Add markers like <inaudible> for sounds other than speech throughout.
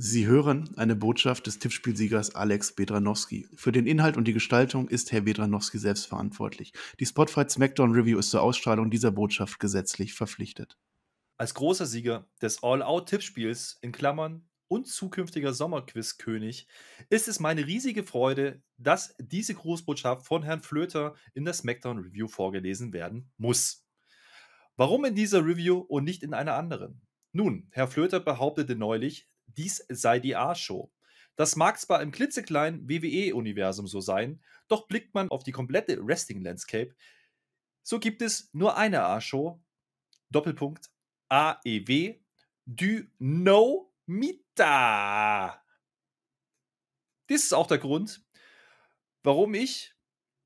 Sie hören eine Botschaft des Tippspielsiegers Alex Bedranowski. Für den Inhalt und die Gestaltung ist Herr Bedranowski selbst verantwortlich. Die Spotify Smackdown Review ist zur Ausstrahlung dieser Botschaft gesetzlich verpflichtet. Als großer Sieger des All-Out-Tippspiels in Klammern und zukünftiger Sommerquiz-König, ist es meine riesige Freude, dass diese Grußbotschaft von Herrn Flöter in der Smackdown Review vorgelesen werden muss. Warum in dieser Review und nicht in einer anderen? Nun, Herr Flöter behauptete neulich, dies sei die A-Show. Das mag zwar im klitzekleinen WWE-Universum so sein, doch blickt man auf die komplette Wrestling-Landscape, so gibt es nur eine A-Show, Doppelpunkt AEW, Dynamita. Dies ist auch der Grund, warum ich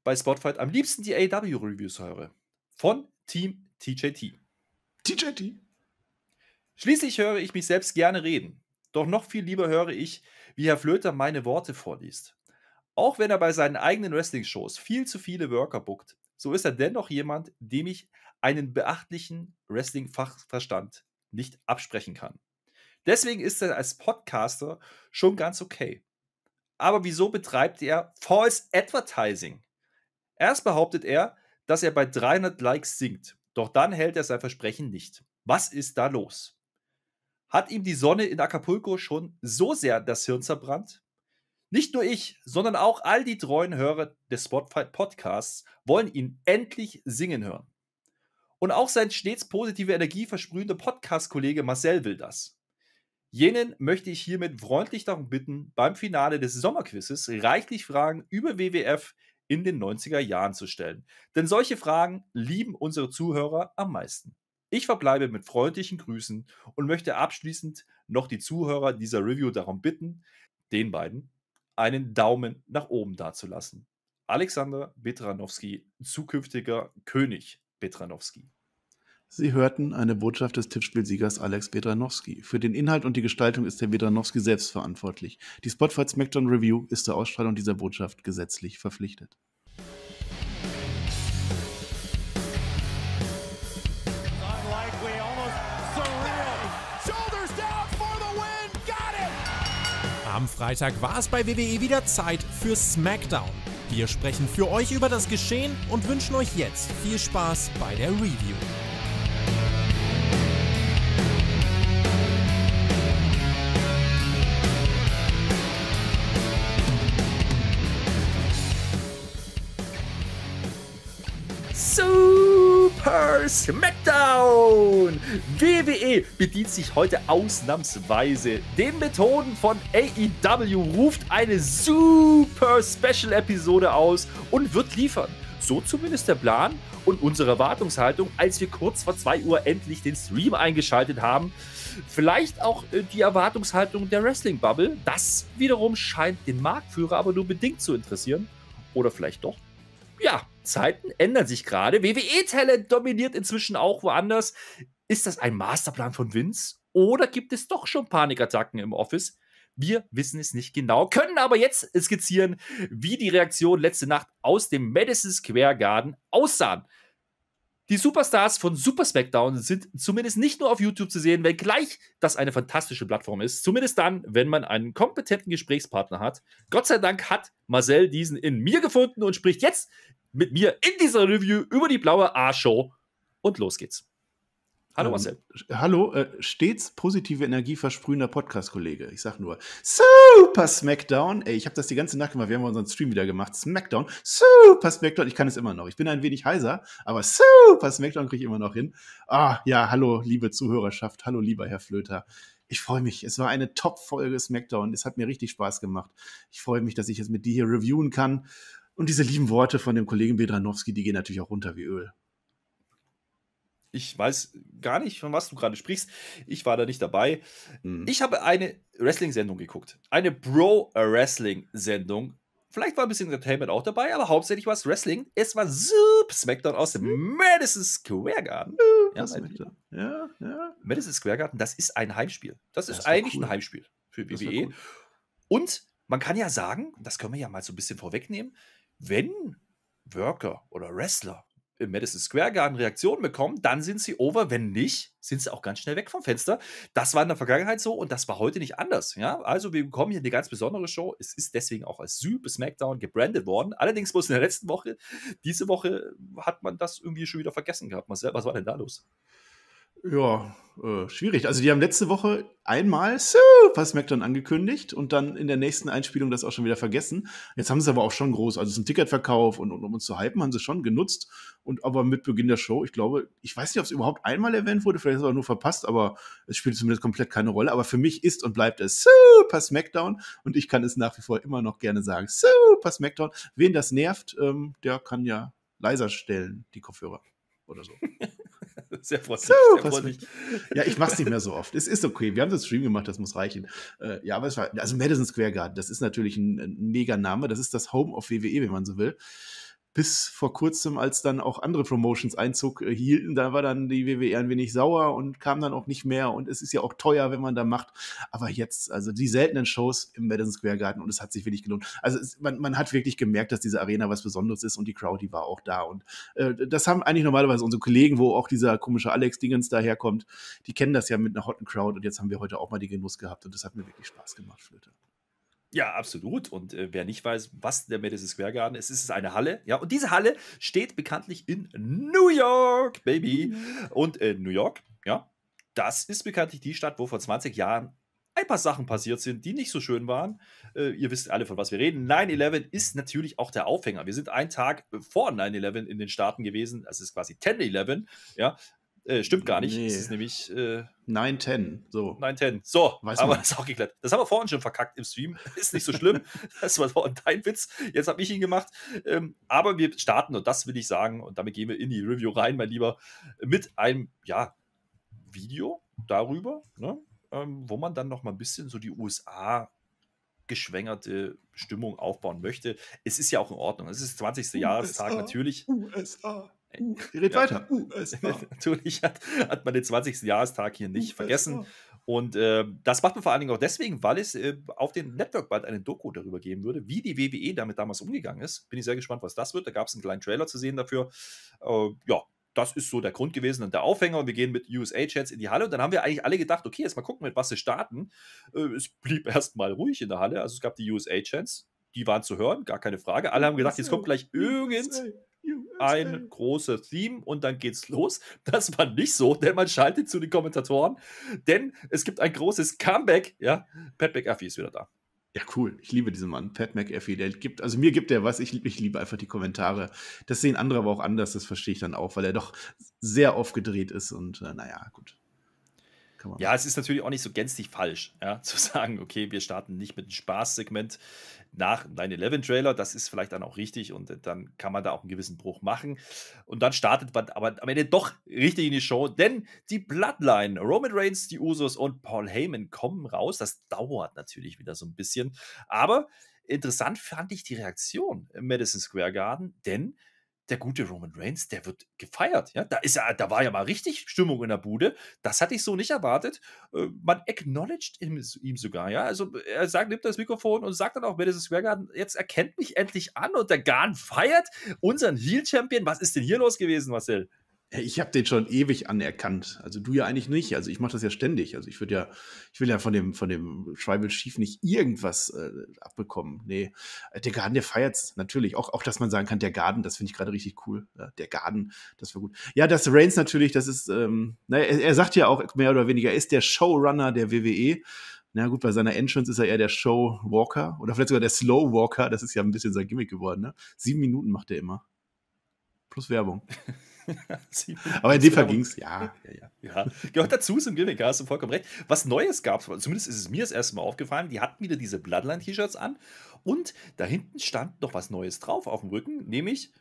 bei Spotify am liebsten die AW-Reviews e höre. Von Team TJT. TJT? Schließlich höre ich mich selbst gerne reden. Doch noch viel lieber höre ich, wie Herr Flöter meine Worte vorliest. Auch wenn er bei seinen eigenen Wrestling-Shows viel zu viele Worker buckt, so ist er dennoch jemand, dem ich einen beachtlichen Wrestling-Fachverstand nicht absprechen kann. Deswegen ist er als Podcaster schon ganz okay. Aber wieso betreibt er False Advertising? Erst behauptet er, dass er bei 300 Likes singt, doch dann hält er sein Versprechen nicht. Was ist da los? hat ihm die Sonne in Acapulco schon so sehr das Hirn zerbrannt? Nicht nur ich, sondern auch all die treuen Hörer des Spotify-Podcasts wollen ihn endlich singen hören. Und auch sein stets positive Energie versprühender Podcast-Kollege Marcel will das. Jenen möchte ich hiermit freundlich darum bitten, beim Finale des Sommerquizzes reichlich Fragen über WWF in den 90er Jahren zu stellen. Denn solche Fragen lieben unsere Zuhörer am meisten. Ich verbleibe mit freundlichen Grüßen und möchte abschließend noch die Zuhörer dieser Review darum bitten, den beiden einen Daumen nach oben dazulassen. Alexander Betranowski, zukünftiger König Betranowski. Sie hörten eine Botschaft des Tippspielsiegers Alex Bedranowski. Für den Inhalt und die Gestaltung ist der Bedranowski selbst verantwortlich. Die Spotify Smackdown Review ist der Ausstrahlung dieser Botschaft gesetzlich verpflichtet. Am Freitag war es bei WWE wieder Zeit für SmackDown. Wir sprechen für euch über das Geschehen und wünschen euch jetzt viel Spaß bei der Review. Super SmackDown! WWE bedient sich heute ausnahmsweise den Methoden von AEW, ruft eine super Special-Episode aus und wird liefern. So zumindest der Plan und unsere Erwartungshaltung, als wir kurz vor 2 Uhr endlich den Stream eingeschaltet haben. Vielleicht auch äh, die Erwartungshaltung der Wrestling-Bubble. Das wiederum scheint den Marktführer aber nur bedingt zu interessieren. Oder vielleicht doch. Ja, Zeiten ändern sich gerade. WWE-Talent dominiert inzwischen auch woanders. Ist das ein Masterplan von Vince? Oder gibt es doch schon Panikattacken im Office? Wir wissen es nicht genau, können aber jetzt skizzieren, wie die Reaktion letzte Nacht aus dem Madison Square Garden aussahen. Die Superstars von Super SmackDown sind zumindest nicht nur auf YouTube zu sehen, wenngleich das eine fantastische Plattform ist. Zumindest dann, wenn man einen kompetenten Gesprächspartner hat. Gott sei Dank hat Marcel diesen in mir gefunden und spricht jetzt mit mir in dieser Review über die blaue A-Show. Und los geht's. Hallo ähm, Marcel. Hallo, äh, stets positive Energie versprühender Podcast-Kollege. Ich sag nur, Super Smackdown. Ey, ich habe das die ganze Nacht gemacht. Wir haben unseren Stream wieder gemacht. Smackdown, Super Smackdown. Ich kann es immer noch. Ich bin ein wenig heiser, aber Super Smackdown kriege ich immer noch hin. Ah, ja, hallo, liebe Zuhörerschaft. Hallo, lieber Herr Flöter. Ich freue mich. Es war eine Top-Folge Smackdown. Es hat mir richtig Spaß gemacht. Ich freue mich, dass ich jetzt mit dir hier reviewen kann. Und diese lieben Worte von dem Kollegen Bedranowski, die gehen natürlich auch runter wie Öl. Ich weiß gar nicht, von was du gerade sprichst. Ich war da nicht dabei. Hm. Ich habe eine Wrestling-Sendung geguckt. Eine Bro-Wrestling-Sendung. Vielleicht war ein bisschen Entertainment auch dabei, aber hauptsächlich war es Wrestling. Es war Soup Smackdown aus dem hm. Madison Square Garden. Ja, ja, ja, Madison Square Garden, das ist ein Heimspiel. Das, das ist eigentlich cool. ein Heimspiel für WWE. Cool. Und man kann ja sagen, das können wir ja mal so ein bisschen vorwegnehmen, wenn Worker oder Wrestler im Madison Square Garden Reaktionen bekommen, dann sind sie over. Wenn nicht, sind sie auch ganz schnell weg vom Fenster. Das war in der Vergangenheit so und das war heute nicht anders. Ja? Also wir bekommen hier eine ganz besondere Show. Es ist deswegen auch als Sübe SmackDown gebrandet worden. Allerdings muss in der letzten Woche, diese Woche hat man das irgendwie schon wieder vergessen gehabt. Marcel, was war denn da los? Ja, äh, schwierig. Also die haben letzte Woche einmal super SmackDown angekündigt und dann in der nächsten Einspielung das auch schon wieder vergessen. Jetzt haben sie es aber auch schon groß, also es ist ein Ticketverkauf und, und, um uns zu hypen, haben sie schon genutzt. Und aber mit Beginn der Show, ich glaube, ich weiß nicht, ob es überhaupt einmal erwähnt wurde, vielleicht ist es aber nur verpasst, aber es spielt zumindest komplett keine Rolle. Aber für mich ist und bleibt es super SmackDown und ich kann es nach wie vor immer noch gerne sagen. Super SmackDown. Wen das nervt, ähm, der kann ja leiser stellen, die Kopfhörer oder so. <laughs> Sehr freundlich. So, sehr freundlich. Ja, ich mache es nicht mehr so oft. Es ist okay. Wir haben das Stream gemacht, das muss reichen. Äh, ja, aber es war, also Madison Square Garden, das ist natürlich ein, ein mega Name. Das ist das Home of WWE, wenn man so will bis vor kurzem, als dann auch andere Promotions Einzug äh, hielten, da war dann die WWE ein wenig sauer und kam dann auch nicht mehr. Und es ist ja auch teuer, wenn man da macht. Aber jetzt, also die seltenen Shows im Madison Square Garden und es hat sich wirklich gelohnt. Also es, man, man hat wirklich gemerkt, dass diese Arena was Besonderes ist und die Crowd, die war auch da. Und äh, das haben eigentlich normalerweise unsere Kollegen, wo auch dieser komische Alex Dingens daherkommt, die kennen das ja mit einer hotten Crowd und jetzt haben wir heute auch mal die Genuss gehabt und das hat mir wirklich Spaß gemacht, Flöte. Ja, absolut. Und äh, wer nicht weiß, was der Madison Square Garden ist, ist es eine Halle. Ja, und diese Halle steht bekanntlich in New York, Baby. Mhm. Und äh, New York, ja, das ist bekanntlich die Stadt, wo vor 20 Jahren ein paar Sachen passiert sind, die nicht so schön waren. Äh, ihr wisst alle, von was wir reden. 9-11 ist natürlich auch der Aufhänger. Wir sind einen Tag vor 9-11 in den Staaten gewesen. Das ist quasi 10-11. Ja? Äh, stimmt gar nicht. Nee. Es ist nämlich. Äh, 9-10. So. 9-10. So, Weiß aber man. das ist auch geklappt. Das haben wir vorhin schon verkackt im Stream. <laughs> Ist nicht so schlimm. das war vorhin dein Witz. Jetzt habe ich ihn gemacht. Ähm, aber wir starten, und das will ich sagen, und damit gehen wir in die Review rein, mein Lieber, mit einem ja, Video darüber, ne? ähm, wo man dann noch mal ein bisschen so die USA geschwängerte Stimmung aufbauen möchte. Es ist ja auch in Ordnung. Es ist 20. USA, Jahrestag natürlich. USA. Uh, red ja, weiter. USH. <laughs> Natürlich hat, hat man den 20. Jahrestag hier nicht USH. vergessen. Und äh, das macht man vor allen Dingen auch deswegen, weil es äh, auf den Network bald eine Doku darüber geben würde, wie die WWE damit damals umgegangen ist. Bin ich sehr gespannt, was das wird. Da gab es einen kleinen Trailer zu sehen dafür. Äh, ja, das ist so der Grund gewesen und der Aufhänger. Und wir gehen mit USA-Chats in die Halle. Und dann haben wir eigentlich alle gedacht, okay, jetzt mal gucken, mit was sie starten. Äh, es blieb <laughs> erstmal ruhig in der Halle. Also es gab die USA-Chats. Die waren zu hören, gar keine Frage. Alle haben gedacht, jetzt kommt gleich irgend ein großes Theme und dann geht's los. <laughs> Das war nicht so, denn man schaltet zu den Kommentatoren, denn es gibt ein großes Comeback. Ja, Pat McAfee ist wieder da. Ja, cool. Ich liebe diesen Mann, Pat McAfee. Der gibt, also mir gibt er was. Ich, ich liebe einfach die Kommentare. Das sehen andere aber auch anders. Das verstehe ich dann auch, weil er doch sehr aufgedreht ist und äh, naja, gut ja, es ist natürlich auch nicht so gänzlich falsch, ja, <laughs> zu sagen, okay, wir starten nicht mit einem Spaßsegment nach 9-11-Trailer. Das ist vielleicht dann auch richtig und dann kann man da auch einen gewissen Bruch machen. Und dann startet man aber am Ende doch richtig in die Show, denn die Bloodline, Roman Reigns, die Usos und Paul Heyman kommen raus. Das dauert natürlich wieder so ein bisschen. Aber interessant fand ich die Reaktion im Madison Square Garden, denn der gute Roman Reigns, der wird gefeiert. Ja? Da, ist ja, da war ja mal richtig Stimmung in der Bude. Das hatte ich so nicht erwartet. Äh, man acknowledged ihm, ihm sogar. Ja? Also er sagt, nimmt das Mikrofon und sagt dann auch, Madison Square Garden, jetzt erkennt mich endlich an und der Garn feiert unseren Heel-Champion. Was ist denn hier los gewesen, Marcel? Ich habe den schon ewig anerkannt. Also du ja eigentlich nicht. Also ich mache das ja ständig. Also ich würde ja, ich will ja von dem, von dem schief nicht irgendwas äh, abbekommen. Nee. Äh, der Garten, der feiert natürlich. Auch, auch, dass man sagen kann, der Garten, das finde ich gerade richtig cool. Ja, der Garten, das war gut. Ja, das Reigns natürlich, das ist, ähm, naja, er, er sagt ja auch mehr oder weniger, er ist der Showrunner der WWE. Na gut, bei seiner Entrance ist er eher der Showwalker oder vielleicht sogar der Slowwalker. Das ist ja ein bisschen sein Gimmick geworden. Ne? Sieben Minuten macht er immer. Plus Werbung. <laughs> Aber <laughs> in dem Fall ging es, ja. Ja, ja. ja. Gehört dazu zum Gimmick, hast du vollkommen recht. Was Neues gab es, zumindest ist es mir das erste Mal aufgefallen, die hatten wieder diese Bloodline-T-Shirts an und da hinten stand noch was Neues drauf auf dem Rücken, nämlich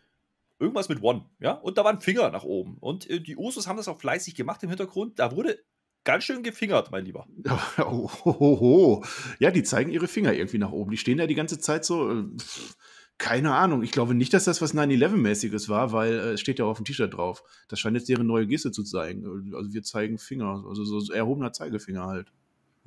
irgendwas mit One, ja, und da waren Finger nach oben. Und äh, die Usos haben das auch fleißig gemacht im Hintergrund, da wurde ganz schön gefingert, mein Lieber. <laughs> Oh, ho, ho, ho. Ja, die zeigen ihre Finger irgendwie nach oben. Die stehen ja die ganze Zeit so, äh, pff, keine Ahnung. Ich glaube nicht, dass das was 9-11-mäßiges war, weil äh, es äh, steht ja auch auf dem T-Shirt drauf. Das scheint jetzt deren neue Geste zu zeigen. Also wir zeigen Finger, also so erhobener Zeigefinger halt.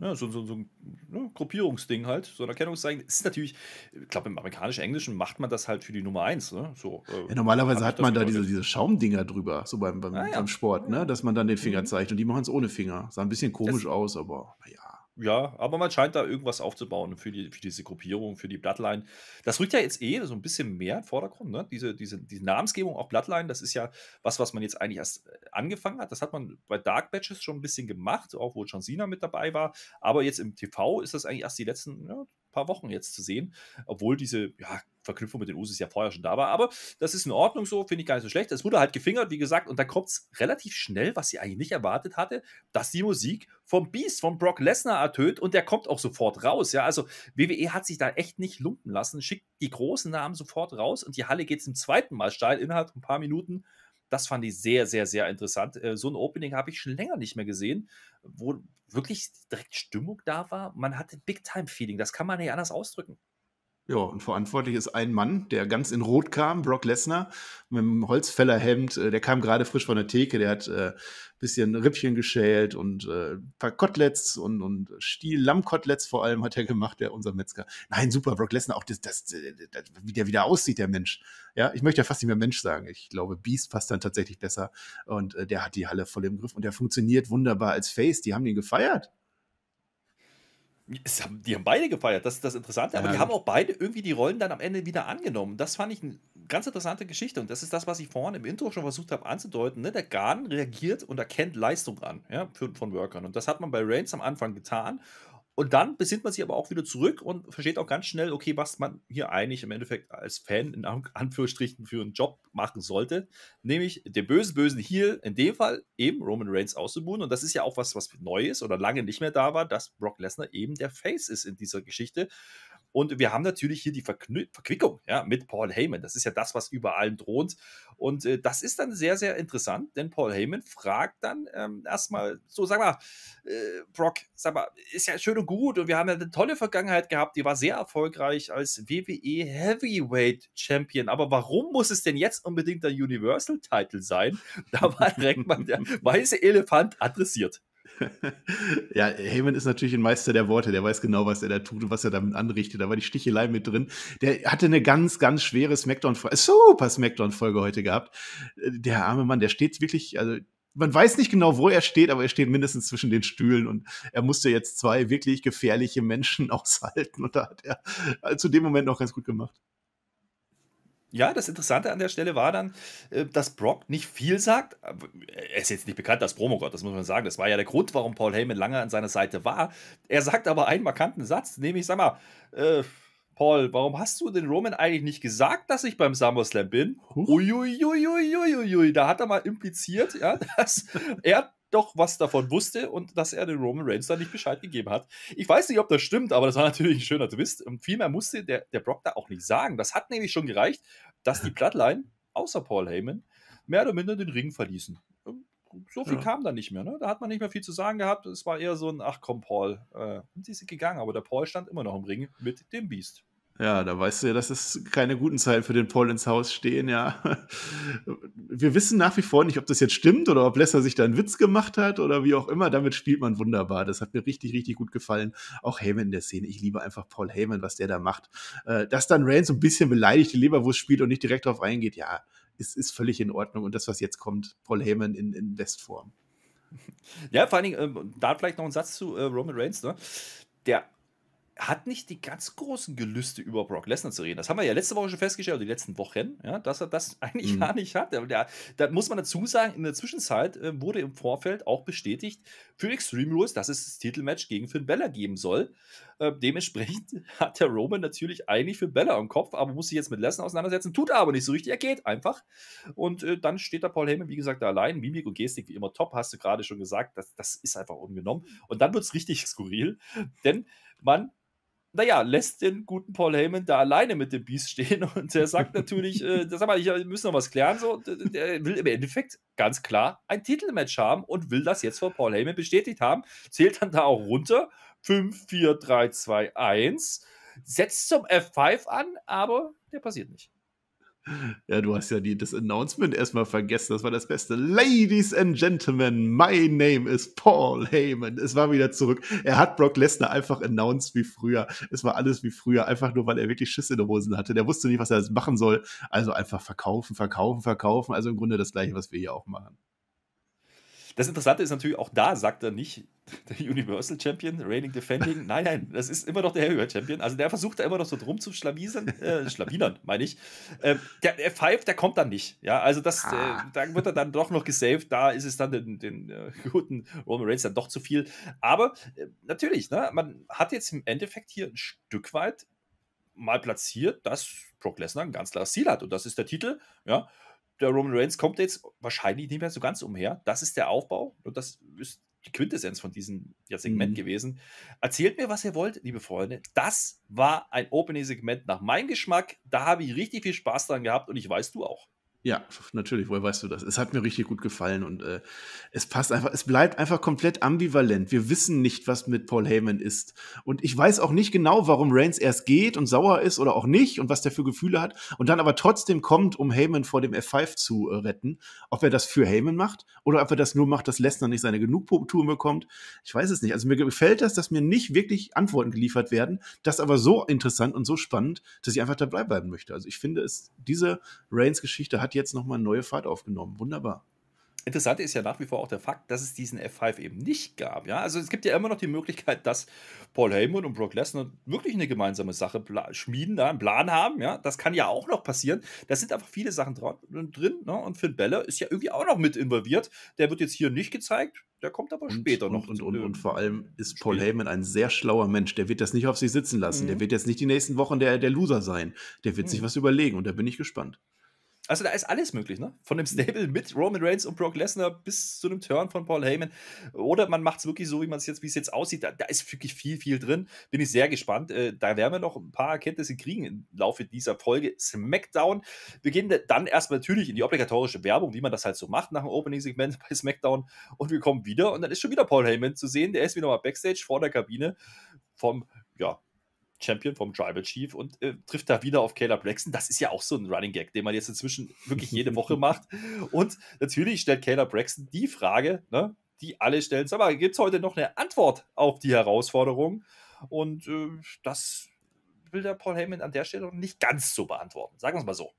Ja, so, so, so ein ne, Gruppierungsding halt, so ein Erkennungszeichen. Das Ist natürlich, ich glaube, im amerikanisch-englischen macht man das halt für die Nummer 1. Ne? So, äh, ja, normalerweise hat man da diese, diese Schaumdinger drüber, so beim, beim, ah, ja. beim Sport, ne? Mhm. dass man dann den Finger mhm. zeigt. Und die machen es ohne Finger. Sah ein bisschen komisch das, aus, aber naja. Ja, aber man scheint da irgendwas aufzubauen für, die, für diese Gruppierung, für die Bloodline. Das rückt ja jetzt eh so ein bisschen mehr in Vordergrund, ne? Diese, diese, diese Namensgebung, auch Bloodline, das ist ja was, was man jetzt eigentlich erst äh, angefangen hat. Das hat man bei Dark Batches schon ein bisschen gemacht, auch wo John Cena mit dabei war. Aber jetzt im TV ist das eigentlich erst die letzten ja, paar Wochen jetzt zu sehen, obwohl diese ja, Verknüpfung mit den Usos ja vorher schon da war. Aber das ist in Ordnung so, finde ich gar nicht so schlecht. Es wurde halt gefingert, wie gesagt, und da kommt es relativ schnell, was sie eigentlich nicht erwartet hatte, dass die Musik vom Beast, von Brock Lesnar ertönt und der kommt auch sofort raus. Ja, also WWE hat sich da echt nicht lumpen lassen, schickt die großen Namen sofort raus und die Halle geht zum zweiten Mal steil innerhalb von ein paar Minuten. Das fand ich sehr, sehr, sehr interessant. Äh, so ein Opening habe ich schon länger nicht mehr gesehen, wo wirklich direkt Stimmung da war. Man hatte Big-Time-Feeling, das kann man nicht anders ausdrücken. Ja, und verantwortlich ist ein Mann, der ganz in Rot kam, Brock Lesnar, mit einem Holzfällerhemd. Äh, der kam gerade frisch von der Theke, der hat äh, bisschen Rippchen geschält und äh, paar Koteletts und, und Stiel, Lammkoteletts vor allem hat er gemacht, der unser Metzger. Nein, super, Brock Lesnar, auch das, das, äh, das, wie der wieder aussieht, der Mensch. Ja, ich möchte ja fast nicht mehr Mensch sagen. Ich glaube, Beast passt dann tatsächlich besser. Und äh, der hat die Halle voll im Griff und der funktioniert wunderbar als Face. Die haben ihn gefeiert. Haben, die haben beide gefeiert, das ist das Interessante. Aber ja. die haben auch beide irgendwie die Rollen dann am Ende wieder angenommen. Das fand ich eine ganz interessante Geschichte. Und das ist das, was ich vorhin im Intro schon versucht habe anzudeuten. Ne? Der Garn reagiert und erkennt Leistung an ja, für, von Workern. Und das hat man bei Reigns am Anfang getan. Und dann besinnt man sich aber auch wieder zurück und versteht auch ganz schnell, okay, was man hier eigentlich im Endeffekt als Fan in Anführungsstrichen für einen Job machen sollte, nämlich den bösen Bösen hier in dem Fall eben Roman Reigns auszubuhen. Und das ist ja auch was, was neu ist oder lange nicht mehr da war, dass Brock Lesnar eben der Face ist in dieser Geschichte. Und wir haben natürlich hier die Verknü Verquickung ja, mit Paul Heyman. Das ist ja das, was über allem droht. Und äh, das ist dann sehr, sehr interessant, denn Paul Heyman fragt dann ähm, erstmal, so sag mal, äh, Brock, sag mal, ist ja schön und gut und wir haben ja eine tolle Vergangenheit gehabt, die war sehr erfolgreich als WWE Heavyweight Champion. Aber warum muss es denn jetzt unbedingt der Universal Title sein? Da war direkt mal der <laughs> weiße Elefant adressiert. <laughs> ja, Heyman ist natürlich ein Meister der Worte. Der weiß genau, was er da tut und was er damit anrichtet. Da war die Stichelei mit drin. Der hatte eine ganz, ganz schwere äh, Smackdown-Folge, super Smackdown-Folge heute gehabt. Äh, der arme Mann, der steht wirklich, also man weiß nicht genau, wo er steht, aber er steht mindestens zwischen den Stühlen und er musste jetzt zwei wirklich gefährliche Menschen <laughs> aushalten und da hat er äh, zu dem Moment noch ganz gut gemacht. Ja, das Interessante an der Stelle war dann, äh, dass Brock nicht viel sagt. Er ist jetzt nicht bekannt als Promogott, das muss man sagen. Das war ja der Grund, warum Paul Heyman lange an seiner Seite war. Er sagt aber einen markanten Satz, nämlich, sag mal, äh, Paul, warum hast du den Roman eigentlich nicht gesagt, dass ich beim SummerSlam bin? Uiuiuiuiuiui, da hat er mal impliziert, ja, <laughs> dass er doch was davon wusste und dass er den Roman Reigns da nicht Bescheid gegeben hat. Ich weiß nicht, ob das stimmt, aber das war natürlich ein schöner Twist. Und viel musste der, der Brock da auch nicht sagen. Das hat nämlich schon gereicht, dass die Bloodline, außer Paul Heyman, mehr oder minder den Ring verließen. Ähm, so viel ja. kam da nicht mehr. Ne? Da hat man nicht mehr viel zu sagen gehabt. Es war eher so ein, ach komm, Paul. Äh, und sie sind gegangen, aber der Paul stand immer noch im Ring mit dem Beast. Ja, da weißt du ja, dass es keine guten Zeiten für den Paul ins Haus stehen, ja. Wir wissen nach wie vor nicht, ob das jetzt stimmt oder ob Lesser sich da einen Witz gemacht hat oder wie auch immer. Damit spielt man wunderbar. Das hat mir richtig, richtig gut gefallen. Auch Heyman in der Szene. Ich liebe einfach Paul Heyman, was der da macht. Äh, dass dann Reigns so ein bisschen beleidigte Leberwurst spielt und nicht direkt darauf eingeht, ja, ist, ist völlig in Ordnung. Und das, was jetzt kommt, Paul Heyman in, in Bestform. Ja, vor allen Dingen, äh, da vielleicht noch ein Satz zu äh, Roman Reigns, ne? Der hat nicht die ganz großen Gelüste über Brock Lesnar zu reden. Das haben wir ja letzte Woche schon festgestellt, oder die letzten Wochen, ja, dass er das eigentlich mhm. gar nicht hat. Da, da muss man dazu sagen, in der Zwischenzeit äh, wurde im Vorfeld auch bestätigt für Extreme Rules, dass es das Titelmatch gegen Finn Bella geben soll. Äh, dementsprechend <laughs> hat der Roman natürlich eigentlich Finn Bella im Kopf, aber muss sich jetzt mit Lesnar auseinandersetzen, tut er aber nicht so richtig, er geht einfach. Und äh, dann steht da Paul Heyman, wie gesagt, da allein. Mimik und Gestik wie immer top, hast du gerade schon gesagt, das, das ist einfach ungenommen. Und dann wird es richtig <laughs> skurril, denn man, naja, lässt den guten Paul Heyman da alleine mit dem Biest stehen <laughs> und der sagt natürlich, äh, sag mal, ich, äh, muss noch was klären, so, der will im Endeffekt ganz klar ein Titelmatch haben und will das jetzt von Paul Heyman bestätigt haben, zählt dann da auch runter, 5, 4, 3, 2, 1, setzt zum F5 an, aber der passiert nicht. Ja, du hast ja die, das Announcement erstmal vergessen. Das war das Beste. Ladies and Gentlemen, my name is Paul Heyman. Es war wieder zurück. Er hat Brock Lesnar einfach announced wie früher. Es war alles wie früher, einfach nur, weil er wirklich Schiss in den Hosen hatte. Der wusste nicht, was er machen soll. Also einfach verkaufen, verkaufen, verkaufen. Also im Grunde das Gleiche, was wir hier auch machen. Das Interessante ist natürlich, auch da sagt er nicht <laughs> der Universal Champion, Reigning Defending. Nein, nein, das ist immer noch der Heavyweight Champion. Also der versucht da immer noch so drum zu schlamiesern, äh, <laughs> schlaminern, meine ich. Äh, der, der pfeift, der kommt dann nicht. Ja, also das, äh, ah. äh, da wird er dann doch noch gesaved. Da ist es dann den, den äh, guten Roman Reigns dann doch zu viel. Aber äh, natürlich, ne, man hat jetzt im Endeffekt hier ein Stück weit mal platziert, dass Brock Lesnar ein ganz klares Ziel hat. Und das ist der Titel, ja der Roman Reigns kommt jetzt wahrscheinlich nicht mehr so ganz umher. Das ist der Aufbau und das ist die Quintessenz von diesem ja, Segment mhm. gewesen. Erzählt mir, was ihr wollt, liebe Freunde. Das war ein Opening-Segment nach meinem Geschmack. Da habe ich richtig viel Spaß dran gehabt und ich weiß, du auch. Ja, natürlich, woher weißt du das? Es hat mir richtig gut gefallen und äh, es passt einfach, es bleibt einfach komplett ambivalent. Wir wissen nicht, was mit Paul Heyman ist. Und ich weiß auch nicht genau, warum Reigns erst geht und sauer ist oder auch nicht und was der für Gefühle hat und dann aber trotzdem kommt, um Heyman vor dem F5 zu äh, retten. Ob er das für Heyman macht oder ob er das nur macht, dass Lesnar nicht seine Genugtuung bekommt. Ich weiß es nicht. Also mir gefällt das, dass mir nicht wirklich Antworten geliefert werden. Das aber so interessant und so spannend, dass ich einfach dabei bleiben möchte. Also ich finde es, diese Reigns-Geschichte hat jetzt nochmal eine neue Fahrt aufgenommen. Wunderbar. Interessant ist ja nach wie vor auch der Fakt, dass es diesen F5 eben nicht gab. Ja? Also es gibt ja immer noch die Möglichkeit, dass Paul Heyman und Brock Lesnar wirklich eine gemeinsame Sache schmieden, da einen Plan haben. Ja? Das kann ja auch noch passieren. Da sind einfach viele Sachen drin. Ne? Und Finn Beller ist ja irgendwie auch noch mit involviert. Der wird jetzt hier nicht gezeigt. Der kommt aber und, später und, noch. Und, und, und, vor allem ist Paul Spiel. Heyman ein sehr schlauer Mensch. Der wird das nicht auf sich sitzen lassen. Mhm. Der wird jetzt nicht die nächsten Wochen der, der Loser sein. Der wird mhm. sich was überlegen. Und da bin ich gespannt. Also da ist alles möglich, ne? Von dem Stable mhm. mit Roman Reigns und Brock Lesnar bis zu einem Turn von Paul Heyman. Oder man macht es wirklich so, wie man es jetzt, wie es jetzt aussieht. Da, da, ist wirklich viel, viel drin. Bin ich sehr gespannt. Äh, da werden wir noch ein paar Erkenntnisse kriegen im Laufe dieser Folge. SmackDown. Wir gehen dann erstmal natürlich in die obligatorische Werbung, wie man das halt so macht nach dem Opening-Segment <laughs> bei SmackDown. Und wir kommen wieder und dann ist schon wieder Paul Heyman zu sehen. Der ist wieder mal Backstage vor der Kabine vom ja, Champion vom Tribal Chief und äh, trifft da wieder auf Caleb Braxton. Das ist ja auch so ein Running Gag, den man jetzt inzwischen wirklich jede <laughs> Woche macht. Und natürlich stellt Caleb Braxton die Frage, ne, die alle stellen. Sag mal, gibt es heute noch eine Antwort auf die Herausforderung? Und äh, das will der Paul Heyman an der Stelle noch nicht ganz so beantworten. Sagen wir es mal so.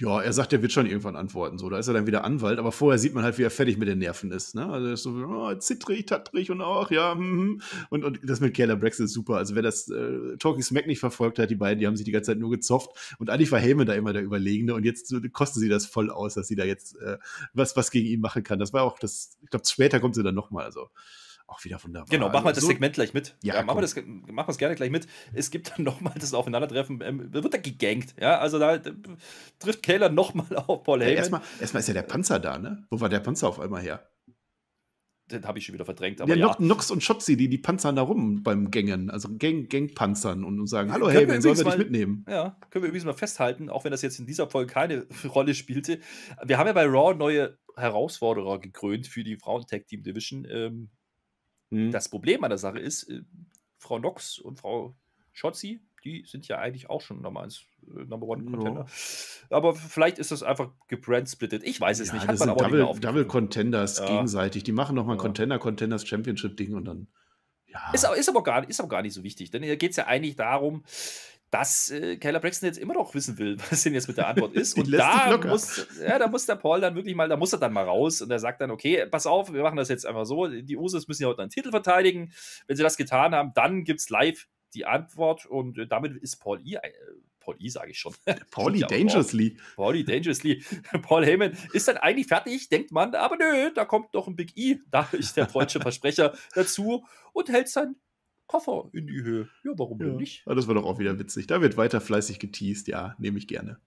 Ja, er sagt, er wird schon irgendwann antworten. So, da ist er dann wieder Anwalt, aber vorher sieht man halt, wie er fertig mit den Nerven ist. Ne? Also er ist so oh, zittrig, tattrig und auch, ja, mm, und, und das mit Keller Braxton ist super. Also wer das äh, Talking Smack nicht verfolgt hat, die beiden, die haben sich die ganze Zeit nur gezofft und eigentlich war Helme da immer der Überlegene und jetzt kosten sie das voll aus, dass sie da jetzt äh, was, was gegen ihn machen kann. Das war auch das, ich glaube, später kommt sie dann nochmal. Also auch wieder wunderbar. Genau, machen wir das Segment gleich mit. Ja, ja machen wir das, es gerne gleich mit. Es gibt dann <laughs> nochmal das Aufeinandertreffen, ähm, wird da gegankt. Ja, also da äh, trifft Kayla nochmal auf Paul Heyman. Ja, erstmal, erstmal ist ja der Panzer da, ne? Wo war der Panzer auf einmal her? Den habe ich schon wieder verdrängt. Aber ja, ja. Nox und Schotzi, die, die panzern da rum beim Gängen, also Gang, Gangpanzern und, und sagen: Hallo, hey, wen sollen wir dich mitnehmen? Ja, können wir übrigens mal festhalten, auch wenn das jetzt in dieser Folge keine <laughs> Rolle spielte. Wir haben ja bei Raw neue Herausforderer gekrönt für die Frauen-Tag-Team-Division. Ähm, Mhm. Das Problem an der Sache ist, äh, Frau Nox und Frau Schotzi, die sind ja eigentlich auch schon Nummer 1, äh, Number One Contender. No. Aber vielleicht ist das einfach gebrandsplittet. Ich weiß es ja, nicht. Hat das sind Double, Double Contenders ja. gegenseitig. Die machen nochmal ja. Contender, Contenders Championship Ding und dann. Ja. Ist, ist, aber gar, ist aber gar nicht so wichtig, denn hier geht es ja eigentlich darum, dass äh, Kyler Braxton jetzt immer noch wissen will, <laughs> was denn jetzt mit der Antwort ist. <laughs> Und da muss, ja, da muss der Paul dann wirklich mal, da muss er dann mal raus und er sagt dann, okay, pass auf, wir machen das jetzt einfach so. Die Usos müssen ja heute einen Titel verteidigen. Wenn sie das getan haben, dann gibt es live die Antwort und äh, damit ist Paul E. Äh, Paul E. sage ich schon. <laughs> Paulie Dangerously. Paulie Dangerously. Paul Heyman ist dann eigentlich fertig, denkt man, aber nö, da kommt noch ein Big E, da ist der deutsche Versprecher dazu und hält sein Koffer in die Höhe. Ja, warum ja. denn nicht? Ah, das war doch auch wieder witzig. Da wird weiter fleißig geteased. Ja, nehme ich gerne.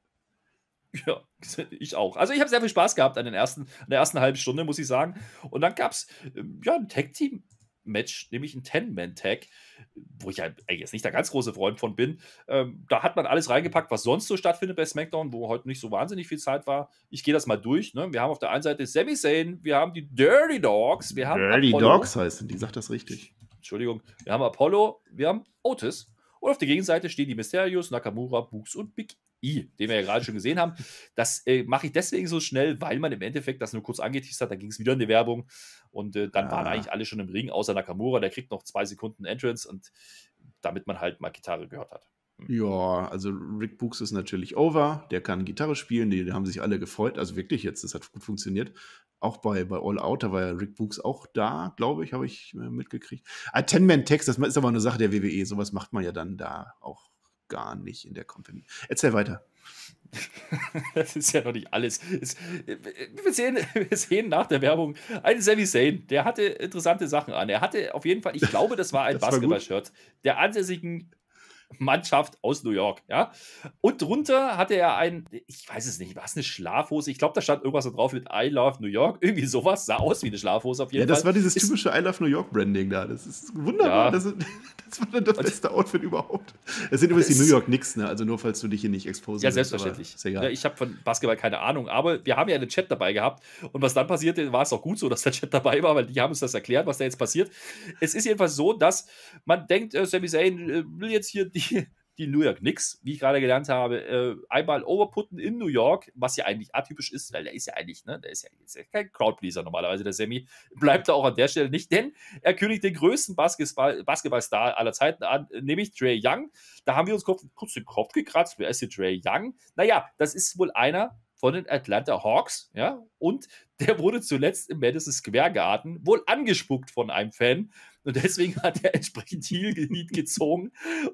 Ja, <laughs> ich auch. Also ich habe sehr viel Spaß gehabt an, den ersten, an der ersten halben Stunde, muss ich sagen. Und dann gab es ähm, ja, ein Tag-Team-Match, nämlich ein Ten-Man-Tag, wo ich ja jetzt nicht der ganz große Freund von bin. Ähm, da hat man alles reingepackt, was sonst so stattfindet bei SmackDown, wo heute nicht so wahnsinnig viel Zeit war. Ich gehe das mal durch. Ne? Wir haben auf der einen Seite Sami Zayn, wir haben die Dirty Dogs, wir haben Dirty Apollo. Dogs heißt, die sagt das richtig. Entschuldigung, wir haben Apollo, wir haben Otis. Und auf der Gegenseite stehen die Mysterios, Nakamura, Books und Big I, e, den wir ja gerade schon gesehen haben. Das äh, mache ich deswegen so schnell, weil man im Endeffekt das nur kurz angeteased hat. Dann ging es wieder in die Werbung und äh, dann ah. waren eigentlich alle schon im Ring, außer Nakamura. Der kriegt noch zwei Sekunden Entrance und damit man halt mal Gitarre gehört hat. Hm. Ja, also Rick Books ist natürlich over, der kann Gitarre spielen, die, die haben sich alle gefreut, also wirklich jetzt, das hat gut funktioniert auch bei, bei All Out, da war ja Rick Books auch da, glaube ich, habe ich äh, mitgekriegt. Ah, Ten-Man-Text, das ist aber eine Sache der WWE, sowas macht man ja dann da auch gar nicht in der Company. Erzähl weiter. <laughs> das ist ja noch nicht alles. Äh, wir, sehen, <laughs> wir sehen nach der Werbung einen Sammy Zayn, der hatte interessante Sachen an. Er hatte auf jeden Fall, ich glaube, das war ein Basketball-Shirt der ansässigen Mannschaft aus New York. Ja? Und drunter hatte er ein, ich weiß es nicht, war es eine Schlafhose? Ich glaube, da stand irgendwas so drauf mit I Love New York. Irgendwie sowas sah aus wie eine Schlafhose auf jeden Fall. Ja, das Fall. war dieses ist, typische I Love New York Branding da. Das ist wunderbar. Ja. Das, ist, das, war dann das und, beste Outfit überhaupt. Es sind übrigens die New York Knicks, ne? also nur falls du dich hier nicht exposed Ja, selbstverständlich. Ist Ja, ich habe von Basketball keine Ahnung, aber wir haben ja einen Chat dabei gehabt und was dann passierte, war es auch gut so, dass der Chat dabei war, weil die haben uns das erklärt, was da jetzt passiert. Es ist jedenfalls so, dass man denkt, äh, Sami Zayn äh, will jetzt hier die <laughs> die, New York Knicks, wie ich gerade gelernt habe, äh, einmal overputten in New York, was ja eigentlich atypisch ist, weil der ist ja eigentlich, ne, der ist ja, ist ja kein Crowdpleaser normalerweise, der Sammy, bleibt da auch an der Stelle nicht, denn er kündigt den größten Basketball, Basketballstar aller Zeiten an, nämlich Trey Young. Da haben wir uns kurz, kurz den Kopf gekratzt, wer ist hier Trey Young? Naja, das ist wohl einer von den Atlanta Hawks, ja, und der wurde zuletzt im Madison Square Garden wohl angespuckt von einem Fan, und deswegen hat er entsprechend Heal gezogen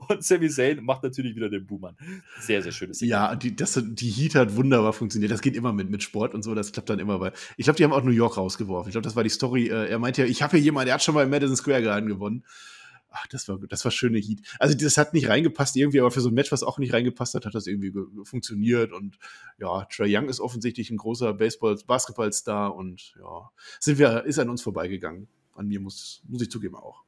und Sami Zayn macht natürlich wieder den Boomern. Sehr, sehr schönes Ding. Ja, die, das, die Heat hat wunderbar funktioniert. Das geht immer mit, mit Sport und so, das klappt dann immer. Weil ich glaube, die haben auch New York rausgeworfen. Ich glaube, das war die Story. Äh, er meinte ja, ich habe hier jemanden, der hat schon mal im Madison Square Garden gewonnen. Ach, das war, das war schöne Heat. Also, das hat nicht reingepasst irgendwie, aber für so ein Match, was auch nicht reingepasst hat, hat das irgendwie funktioniert. Und ja, Trey Young ist offensichtlich ein großer Baseball-Basketballstar und ja, sind wir, ist an uns vorbeigegangen an mir muss, muss ich zugeben auch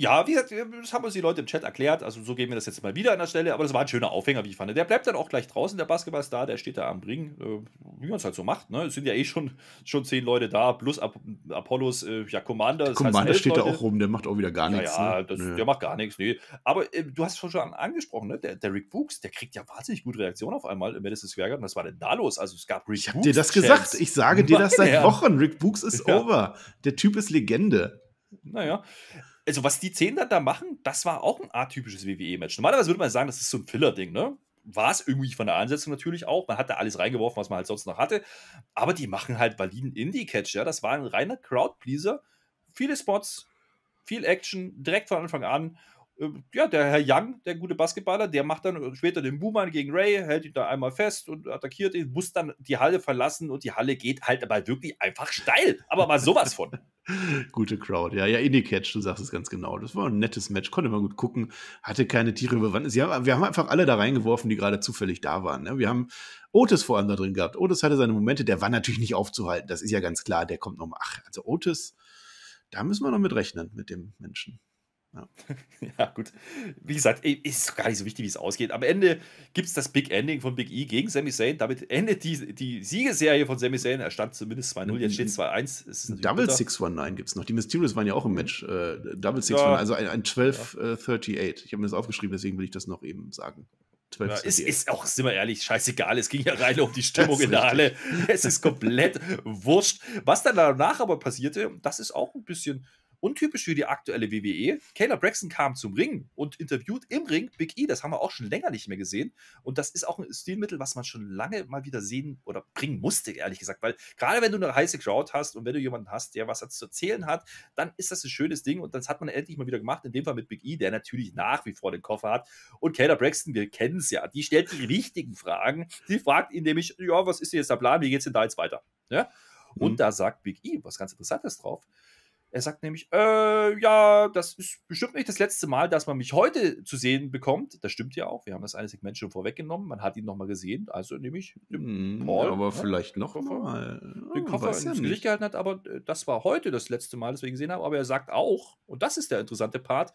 ja, wie gesagt, das haben uns die Leute im Chat erklärt. Also so gehen wir das jetzt mal wieder an der Stelle. Aber das war ein schöner Aufhänger, wie ich fand. Der bleibt dann auch gleich draußen, der Basketballstar. Der steht da am Ring, äh, wie man es halt so macht. Ne? Es sind ja eh schon, schon zehn Leute da, plus Ap Apollos, äh, ja, Commander. Der Commander heißt, steht Leute. da auch rum, der macht auch wieder gar ja, nichts. Ja, ne? das, der macht gar nichts. Nee. Aber äh, du hast es schon angesprochen, ne? der, der, Rick Books, der kriegt ja wahnsinnig gute Reaktionen auf einmal im Madison Square Garden. Was war denn da los? Also es gab Rick Ich habe dir das gesagt. Ich sage dir das seit Wochen. Rick Books ist ja. over. Der Typ ist Legende. Naja, also was die Zehn dann da machen, das war auch ein atypisches WWE-Match. Normalerweise würde man sagen, das ist so ein Filler-Ding, ne? War es irgendwie von der Ansetzung natürlich auch. Man hat da alles reingeworfen, was man halt sonst noch hatte. Aber die machen halt validen Indie-Catch, ja. Das war ein reiner Crowd-Pleaser. Viele Spots, viel Action, direkt von Anfang an. Ähm, ja, der Herr Young, der gute Basketballer, der macht dann später den Boomer gegen Ray, hält ihn da einmal fest und attackiert ihn, muss dann die Halle verlassen und die Halle geht halt dabei wirklich einfach steil. Aber mal sowas von. Gute Crowd, ja. Ja, Indie-Catch, du sagst es ganz genau. Das war ein nettes Match, konnte man gut gucken, hatte keine Tiere überwandert. wir haben einfach alle da reingeworfen, die gerade zufällig da waren. Ne? Wir haben Otis vor allem da drin gehabt. Otis hatte seine Momente, der war natürlich nicht aufzuhalten, das ist ja ganz klar, der kommt nochmal. Ach, also Otis, da müssen wir noch mit rechnen, mit dem Menschen. Ja. <laughs> ja. gut. Wie gesagt, ist gar nicht so wichtig, wie es ausgeht. Am Ende gibt es das Big Ending von Big E gegen Sami Zayn. Damit endet die, die Siegesserie von Sami Zayn. Er stand zumindest 2-0, jetzt steht 2-1. Double 619 gibt es noch. Die Mysterious waren ja auch im Match. Äh, Double 619, ja. also ein, ein 1238. Ja. Äh, ich habe mir das aufgeschrieben, deswegen will ich das noch eben sagen. 12 ja, es ist auch, sind wir ehrlich, scheißegal. Es ging ja rein um die <laughs> Stimmung in der Halle. Es ist komplett wurscht. Was dann danach aber passierte, das ist auch ein bisschen Untypisch für die aktuelle WWE, Kayla Braxton kam zum Ring und interviewt im Ring Big E. Das haben wir auch schon länger nicht mehr gesehen. Und das ist auch ein Stilmittel, was man schon lange mal wieder sehen oder bringen musste, ehrlich gesagt. Weil gerade wenn du eine heiße Crowd hast und wenn du jemanden hast, der was zu erzählen hat, dann ist das ein schönes Ding. Und das hat man endlich mal wieder gemacht. In dem Fall mit Big E, der natürlich nach wie vor den Koffer hat. Und Kayla Braxton, wir kennen es ja, die stellt die richtigen Fragen. Die fragt ihn nämlich, ja, was ist denn jetzt der Plan? Wie geht es denn da jetzt weiter? Ja? Und mhm. da sagt Big E was ganz Interessantes drauf. Er sagt nämlich, äh, ja, das ist bestimmt nicht das letzte Mal, dass man mich heute zu sehen bekommt. Das stimmt ja auch. Wir haben das eine Segment schon vorweggenommen. Man hat ihn nochmal gesehen. Also nämlich ich hm, Paul. Ja, aber ja, ne? vielleicht noch mal. Den Koffer ins ja Gesicht nicht. gehalten hat. Aber äh, das war heute das letzte Mal, dass wir ihn gesehen haben. Aber er sagt auch, und das ist der interessante Part,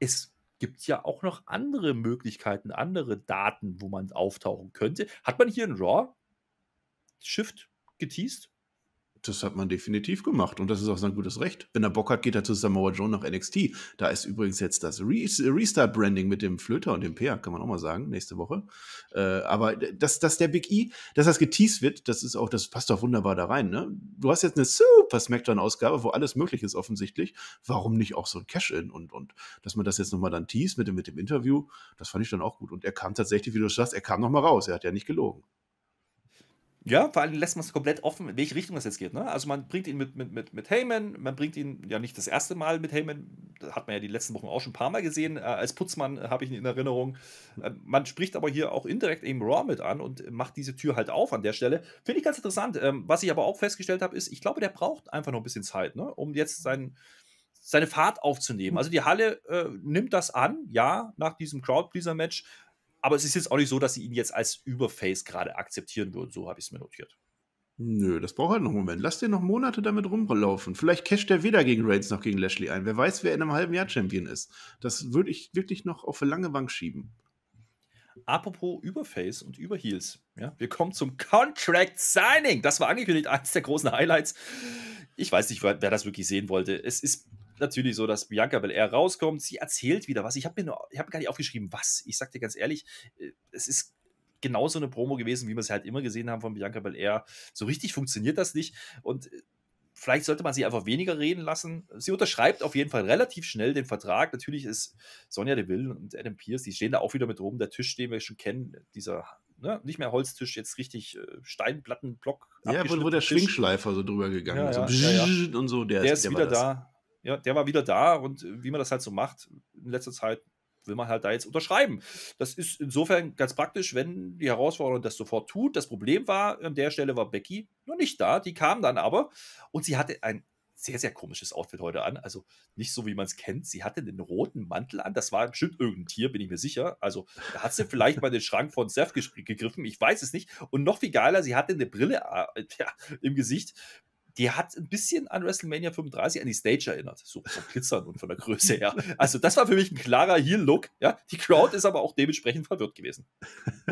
es gibt ja auch noch andere Möglichkeiten, andere Daten, wo man auftauchen könnte. Hat man hier in Raw Shift geteased? Das hat man definitiv gemacht und das ist auch sein gutes Recht. Wenn er Bock hat, geht er zu Samoa Joe nach NXT. Da ist übrigens jetzt das Restart-Branding mit dem Flöter und dem Peer, kann man auch mal sagen, nächste Woche. Äh, aber dass, dass der Big E, dass das geteased wird, das ist auch, das passt doch wunderbar da rein. Ne? Du hast jetzt eine super Smackdown-Ausgabe, wo alles möglich ist offensichtlich. Warum nicht auch so ein Cash-In und, und dass man das jetzt nochmal dann teased mit dem, mit dem Interview, das fand ich dann auch gut. Und er kam tatsächlich, wie du sagst, er kam nochmal raus. Er hat ja nicht gelogen. Ja, vor allem lässt man es komplett offen, in welche Richtung das jetzt geht. Ne? Also man bringt ihn mit, mit, mit, mit Heyman, man bringt ihn ja nicht das erste Mal mit Heyman, das hat man ja die letzten Wochen auch schon ein paar Mal gesehen, äh, als Putzmann äh, habe ich ihn in Erinnerung. Äh, man spricht aber hier auch indirekt eben Raw mit an und macht diese Tür halt auf an der Stelle. Finde ich ganz interessant. Ähm, was ich aber auch festgestellt habe, ist, ich glaube, der braucht einfach noch ein bisschen Zeit, ne? um jetzt seinen, seine Fahrt aufzunehmen. Hm. Also die Halle äh, nimmt das an, ja, nach diesem Crowdpleaser-Match aber es ist jetzt auch nicht so, dass sie ihn jetzt als Überface gerade akzeptieren würden. So habe ich es mir notiert. Nö, das braucht halt noch einen Moment. Lass den noch Monate damit rumlaufen. Vielleicht casht er weder gegen Reigns noch gegen Lashley ein. Wer weiß, wer in einem halben Jahr Champion ist. Das würde ich wirklich noch auf eine lange Bank schieben. Apropos Überface und Überheels. Ja, wir kommen zum Contract Signing. Das war angekündigt, eines der großen Highlights. Ich weiß nicht, wer das wirklich sehen wollte. Es ist natürlich so, dass Bianca Belair rauskommt. Sie erzählt wieder was. Ich habe mir nur, ich habe gar nicht aufgeschrieben, was. Ich sag dir ganz ehrlich, äh, es ist genauso eine Promo gewesen, wie wir es halt immer gesehen haben von Bianca Belair. So richtig funktioniert das nicht. Und äh, vielleicht sollte man sie einfach weniger reden lassen. Sie unterschreibt auf jeden Fall relativ schnell den Vertrag. Natürlich ist Sonja Deville und Adam Pierce, die stehen da auch wieder mit oben. Der Tisch, den wir schon kennen, dieser ne, nicht mehr Holztisch, jetzt richtig äh, Steinplattenblock. Ja, wo, wo der Tisch. Schwingschleifer so drüber gegangen ja, ja, so ja, ja. und so. Der, der ist, der wieder da ja, der war wieder da und äh, wie man das halt so macht in letzter Zeit, will man halt da jetzt unterschreiben. Das ist insofern ganz praktisch, wenn die Herausforderung das sofort tut. Das Problem war, an der Stelle war Becky noch nicht da, die kam dann aber und sie hatte ein sehr, sehr komisches Outfit heute an. Also nicht so, wie man es kennt. Sie hatte den roten Mantel an. Das war bestimmt irgendein Tier, bin ich mir sicher. Also da hat sie vielleicht mal den Schrank von Seth gegriffen. Ich weiß es nicht. Und noch viel geiler, sie hatte eine Brille äh, ja, im Gesicht, die hat ein bisschen an WrestleMania 35 an die Stage erinnert. So vom Glitzern und von der Größe her. Also, das war für mich ein klarer Heel-Look. Ja? Die Crowd ist aber auch dementsprechend verwirrt gewesen.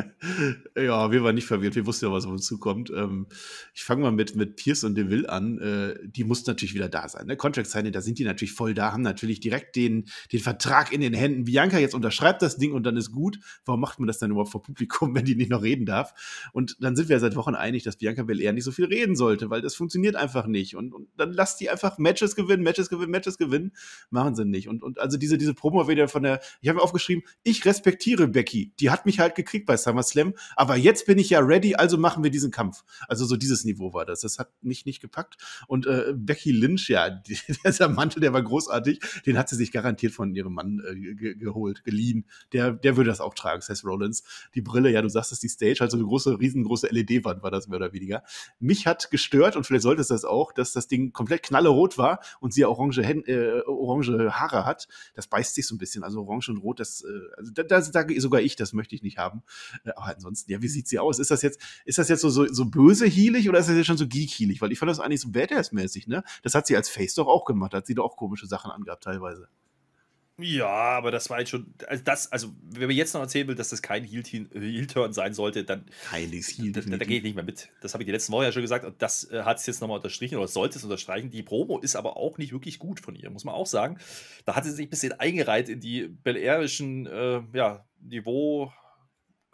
<laughs> ja, wir waren nicht verwirrt. Wir wussten ja, was auf uns zukommt. Ähm, ich fange mal mit, mit Pierce und Deville an. Äh, die mussten natürlich wieder da sein. Ne? Contract Signing, da sind die natürlich voll da, haben natürlich direkt den, den Vertrag in den Händen. Bianca jetzt unterschreibt das Ding und dann ist gut. Warum macht man das dann überhaupt vor Publikum, <laughs> wenn die nicht noch reden darf? Und dann sind wir seit Wochen einig, dass Bianca Belair nicht so viel reden sollte, weil das funktioniert einfach einfach nicht. Und, und dann lass die einfach Matches gewinnen, Matches gewinnen, Matches gewinnen. Machen sie nicht. Und, und also diese, diese Promo wieder von der, ich habe aufgeschrieben, ich respektiere Becky. Die hat mich halt gekriegt bei SummerSlam. Aber jetzt bin ich ja ready, also machen wir diesen Kampf. Also so dieses Niveau war das. Das hat mich nicht gepackt. Und äh, Becky Lynch, ja, <laughs> die, der Mantel, der war großartig. Den hat sie sich garantiert von ihrem Mann äh, ge geholt, geliehen. Der, der würde das auch tragen, Seth Rollins. Die Brille, ja, du sagst es, die Stage, also eine große, riesengroße LED-Wand war das mehr oder weniger. Mich hat gestört und vielleicht sollte es das das auch, dass das Ding komplett knallerot war und sie orange, Hände, äh, orange Haare hat. Das beißt sich so ein bisschen. Also orange und rot, das, äh, also da, da, da sogar ich, das möchte ich nicht haben. Äh, aber ansonsten, ja, wie sieht sie aus? Ist das jetzt, ist das jetzt so, so, so böse hielig oder ist das jetzt schon so geek-hielig? Weil ich fand das eigentlich so badass-mäßig, ne? Das hat sie als Face doch auch gemacht, da hat sie doch auch komische Sachen angehabt teilweise. Ja, aber das war jetzt schon, also das, also wenn man jetzt noch erzählen will, dass das kein Heel-Turn sein sollte, dann Heiles Heel da, da, da gehe ich nicht mehr mit. Das habe ich die letzten Woche ja schon gesagt und das äh, hat es jetzt nochmal unterstrichen oder sollte es unterstreichen. Die Promo ist aber auch nicht wirklich gut von ihr, muss man auch sagen. Da hat sie sich ein bisschen eingereiht in die belehrischen, äh, ja, Niveau,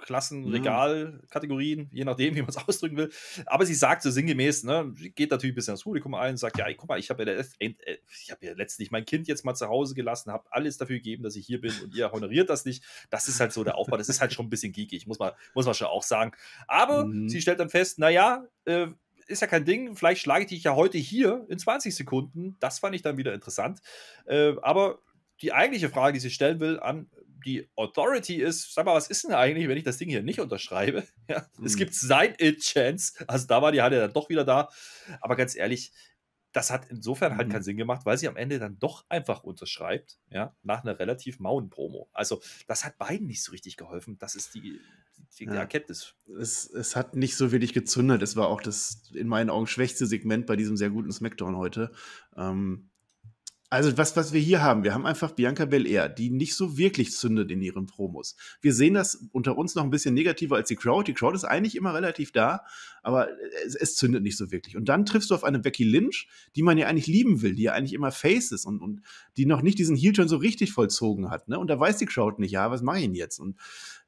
Klassen, Regal, mhm. Kategorien, je nachdem, wie man es <laughs> ausdrücken will. Aber sie sagt so sinngemäß, ne, geht natürlich ein bisschen ans Publikum ein und sagt, ja, ey, guck mal, ich habe ja, äh, hab ja letztlich mein Kind jetzt mal zu Hause gelassen, habe alles dafür gegeben, dass ich hier bin und ihr <laughs> honoriert das nicht. Das ist halt so der Aufbau, das ist halt schon ein bisschen geekig, muss man, muss man schon auch sagen. Aber mhm. sie stellt dann fest, naja, äh, ist ja kein Ding, vielleicht schlage ich dich ja heute hier in 20 Sekunden. Das fand ich dann wieder interessant. Äh, aber die eigentliche Frage, die sie stellen will an die Authority ist, sag mal, was ist denn eigentlich, wenn ich das Ding hier nicht unterschreibe? <laughs> Ja, mhm. Es hm. gibt sein It-Chance. Also da war die Halle dann doch wieder da. Aber ganz ehrlich, das hat insofern halt mhm. keinen Sinn gemacht, weil sie am Ende dann doch einfach unterschreibt, ja, nach einer relativ mauen Promo. Also, das hat beiden nicht so richtig geholfen. Das ist die, die, die ja. Erkenntnis. Es, es hat nicht so wenig gezündet. Es war auch das in meinen Augen schwächste Segment bei diesem sehr guten Smackdown heute. Ähm, also was, was wir hier haben, wir haben einfach Bianca Belair, die nicht so wirklich zündet in ihren Promos. Wir sehen das unter uns noch ein bisschen negativer als die Crowd. Die Crowd ist eigentlich immer relativ da, aber es, es zündet nicht so wirklich. Und dann triffst du auf eine Becky Lynch, die man ja eigentlich lieben will, die ja eigentlich immer Face ist und, und die noch nicht diesen heel so richtig vollzogen hat. Ne? Und da weiß die Crowd nicht, ja, was mache ich denn jetzt? Und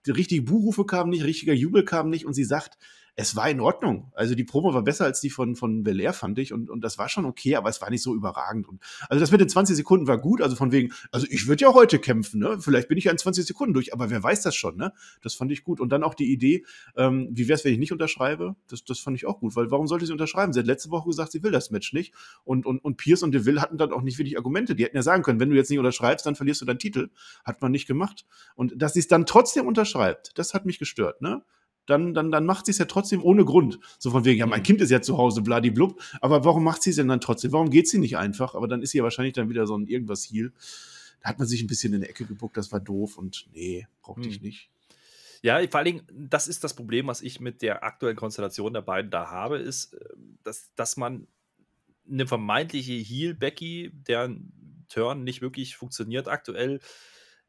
die richtigen Buhrufe kamen nicht, richtiger Jubel kam nicht und sie sagt, es war in Ordnung. Also die Promo war besser als die von, von Belair, fand ich. Und, und das war schon okay, aber es war nicht so überragend. Und, also das mit den 20 Sekunden war gut. Also von wegen, also ich würde ja heute kämpfen, ne? Vielleicht bin ich ja in 20 Sekunden durch, aber wer weiß das schon, ne? Das fand ich gut. Und dann auch die Idee, ähm, wie wäre es, wenn ich nicht unterschreibe? Das, das fand ich auch gut, weil warum sollte sie unterschreiben? Sie hat letzte Woche gesagt, sie will das Match nicht. Und, und, und Pierce und Deville hatten dann auch nicht wirklich Argumente. Die hätten ja sagen können, wenn du jetzt nicht unterschreibst, dann verlierst du deinen Titel. Hat man nicht gemacht. Und dass sie es dann trotzdem unterschreibt, das hat mich gestört, ne? dann, dann, dann macht sie es ja trotzdem ohne Grund. So von wegen, ja, mein mhm. Kind ist ja zu Hause, bladiblub. Aber warum macht sie es denn dann trotzdem? Warum geht sie nicht einfach? Aber dann ist sie ja wahrscheinlich dann wieder so ein irgendwas Heal. Da hat man sich ein bisschen in die Ecke gebuckt, das war doof und nee, brauchte ich mhm. nicht. Ja, vor allen Dingen, das ist das Problem, was ich mit der aktuellen Konstellation der beiden da habe, ist, äh, dass, dass man eine vermeintliche Heal-Becky, deren Turn nicht wirklich funktioniert aktuell,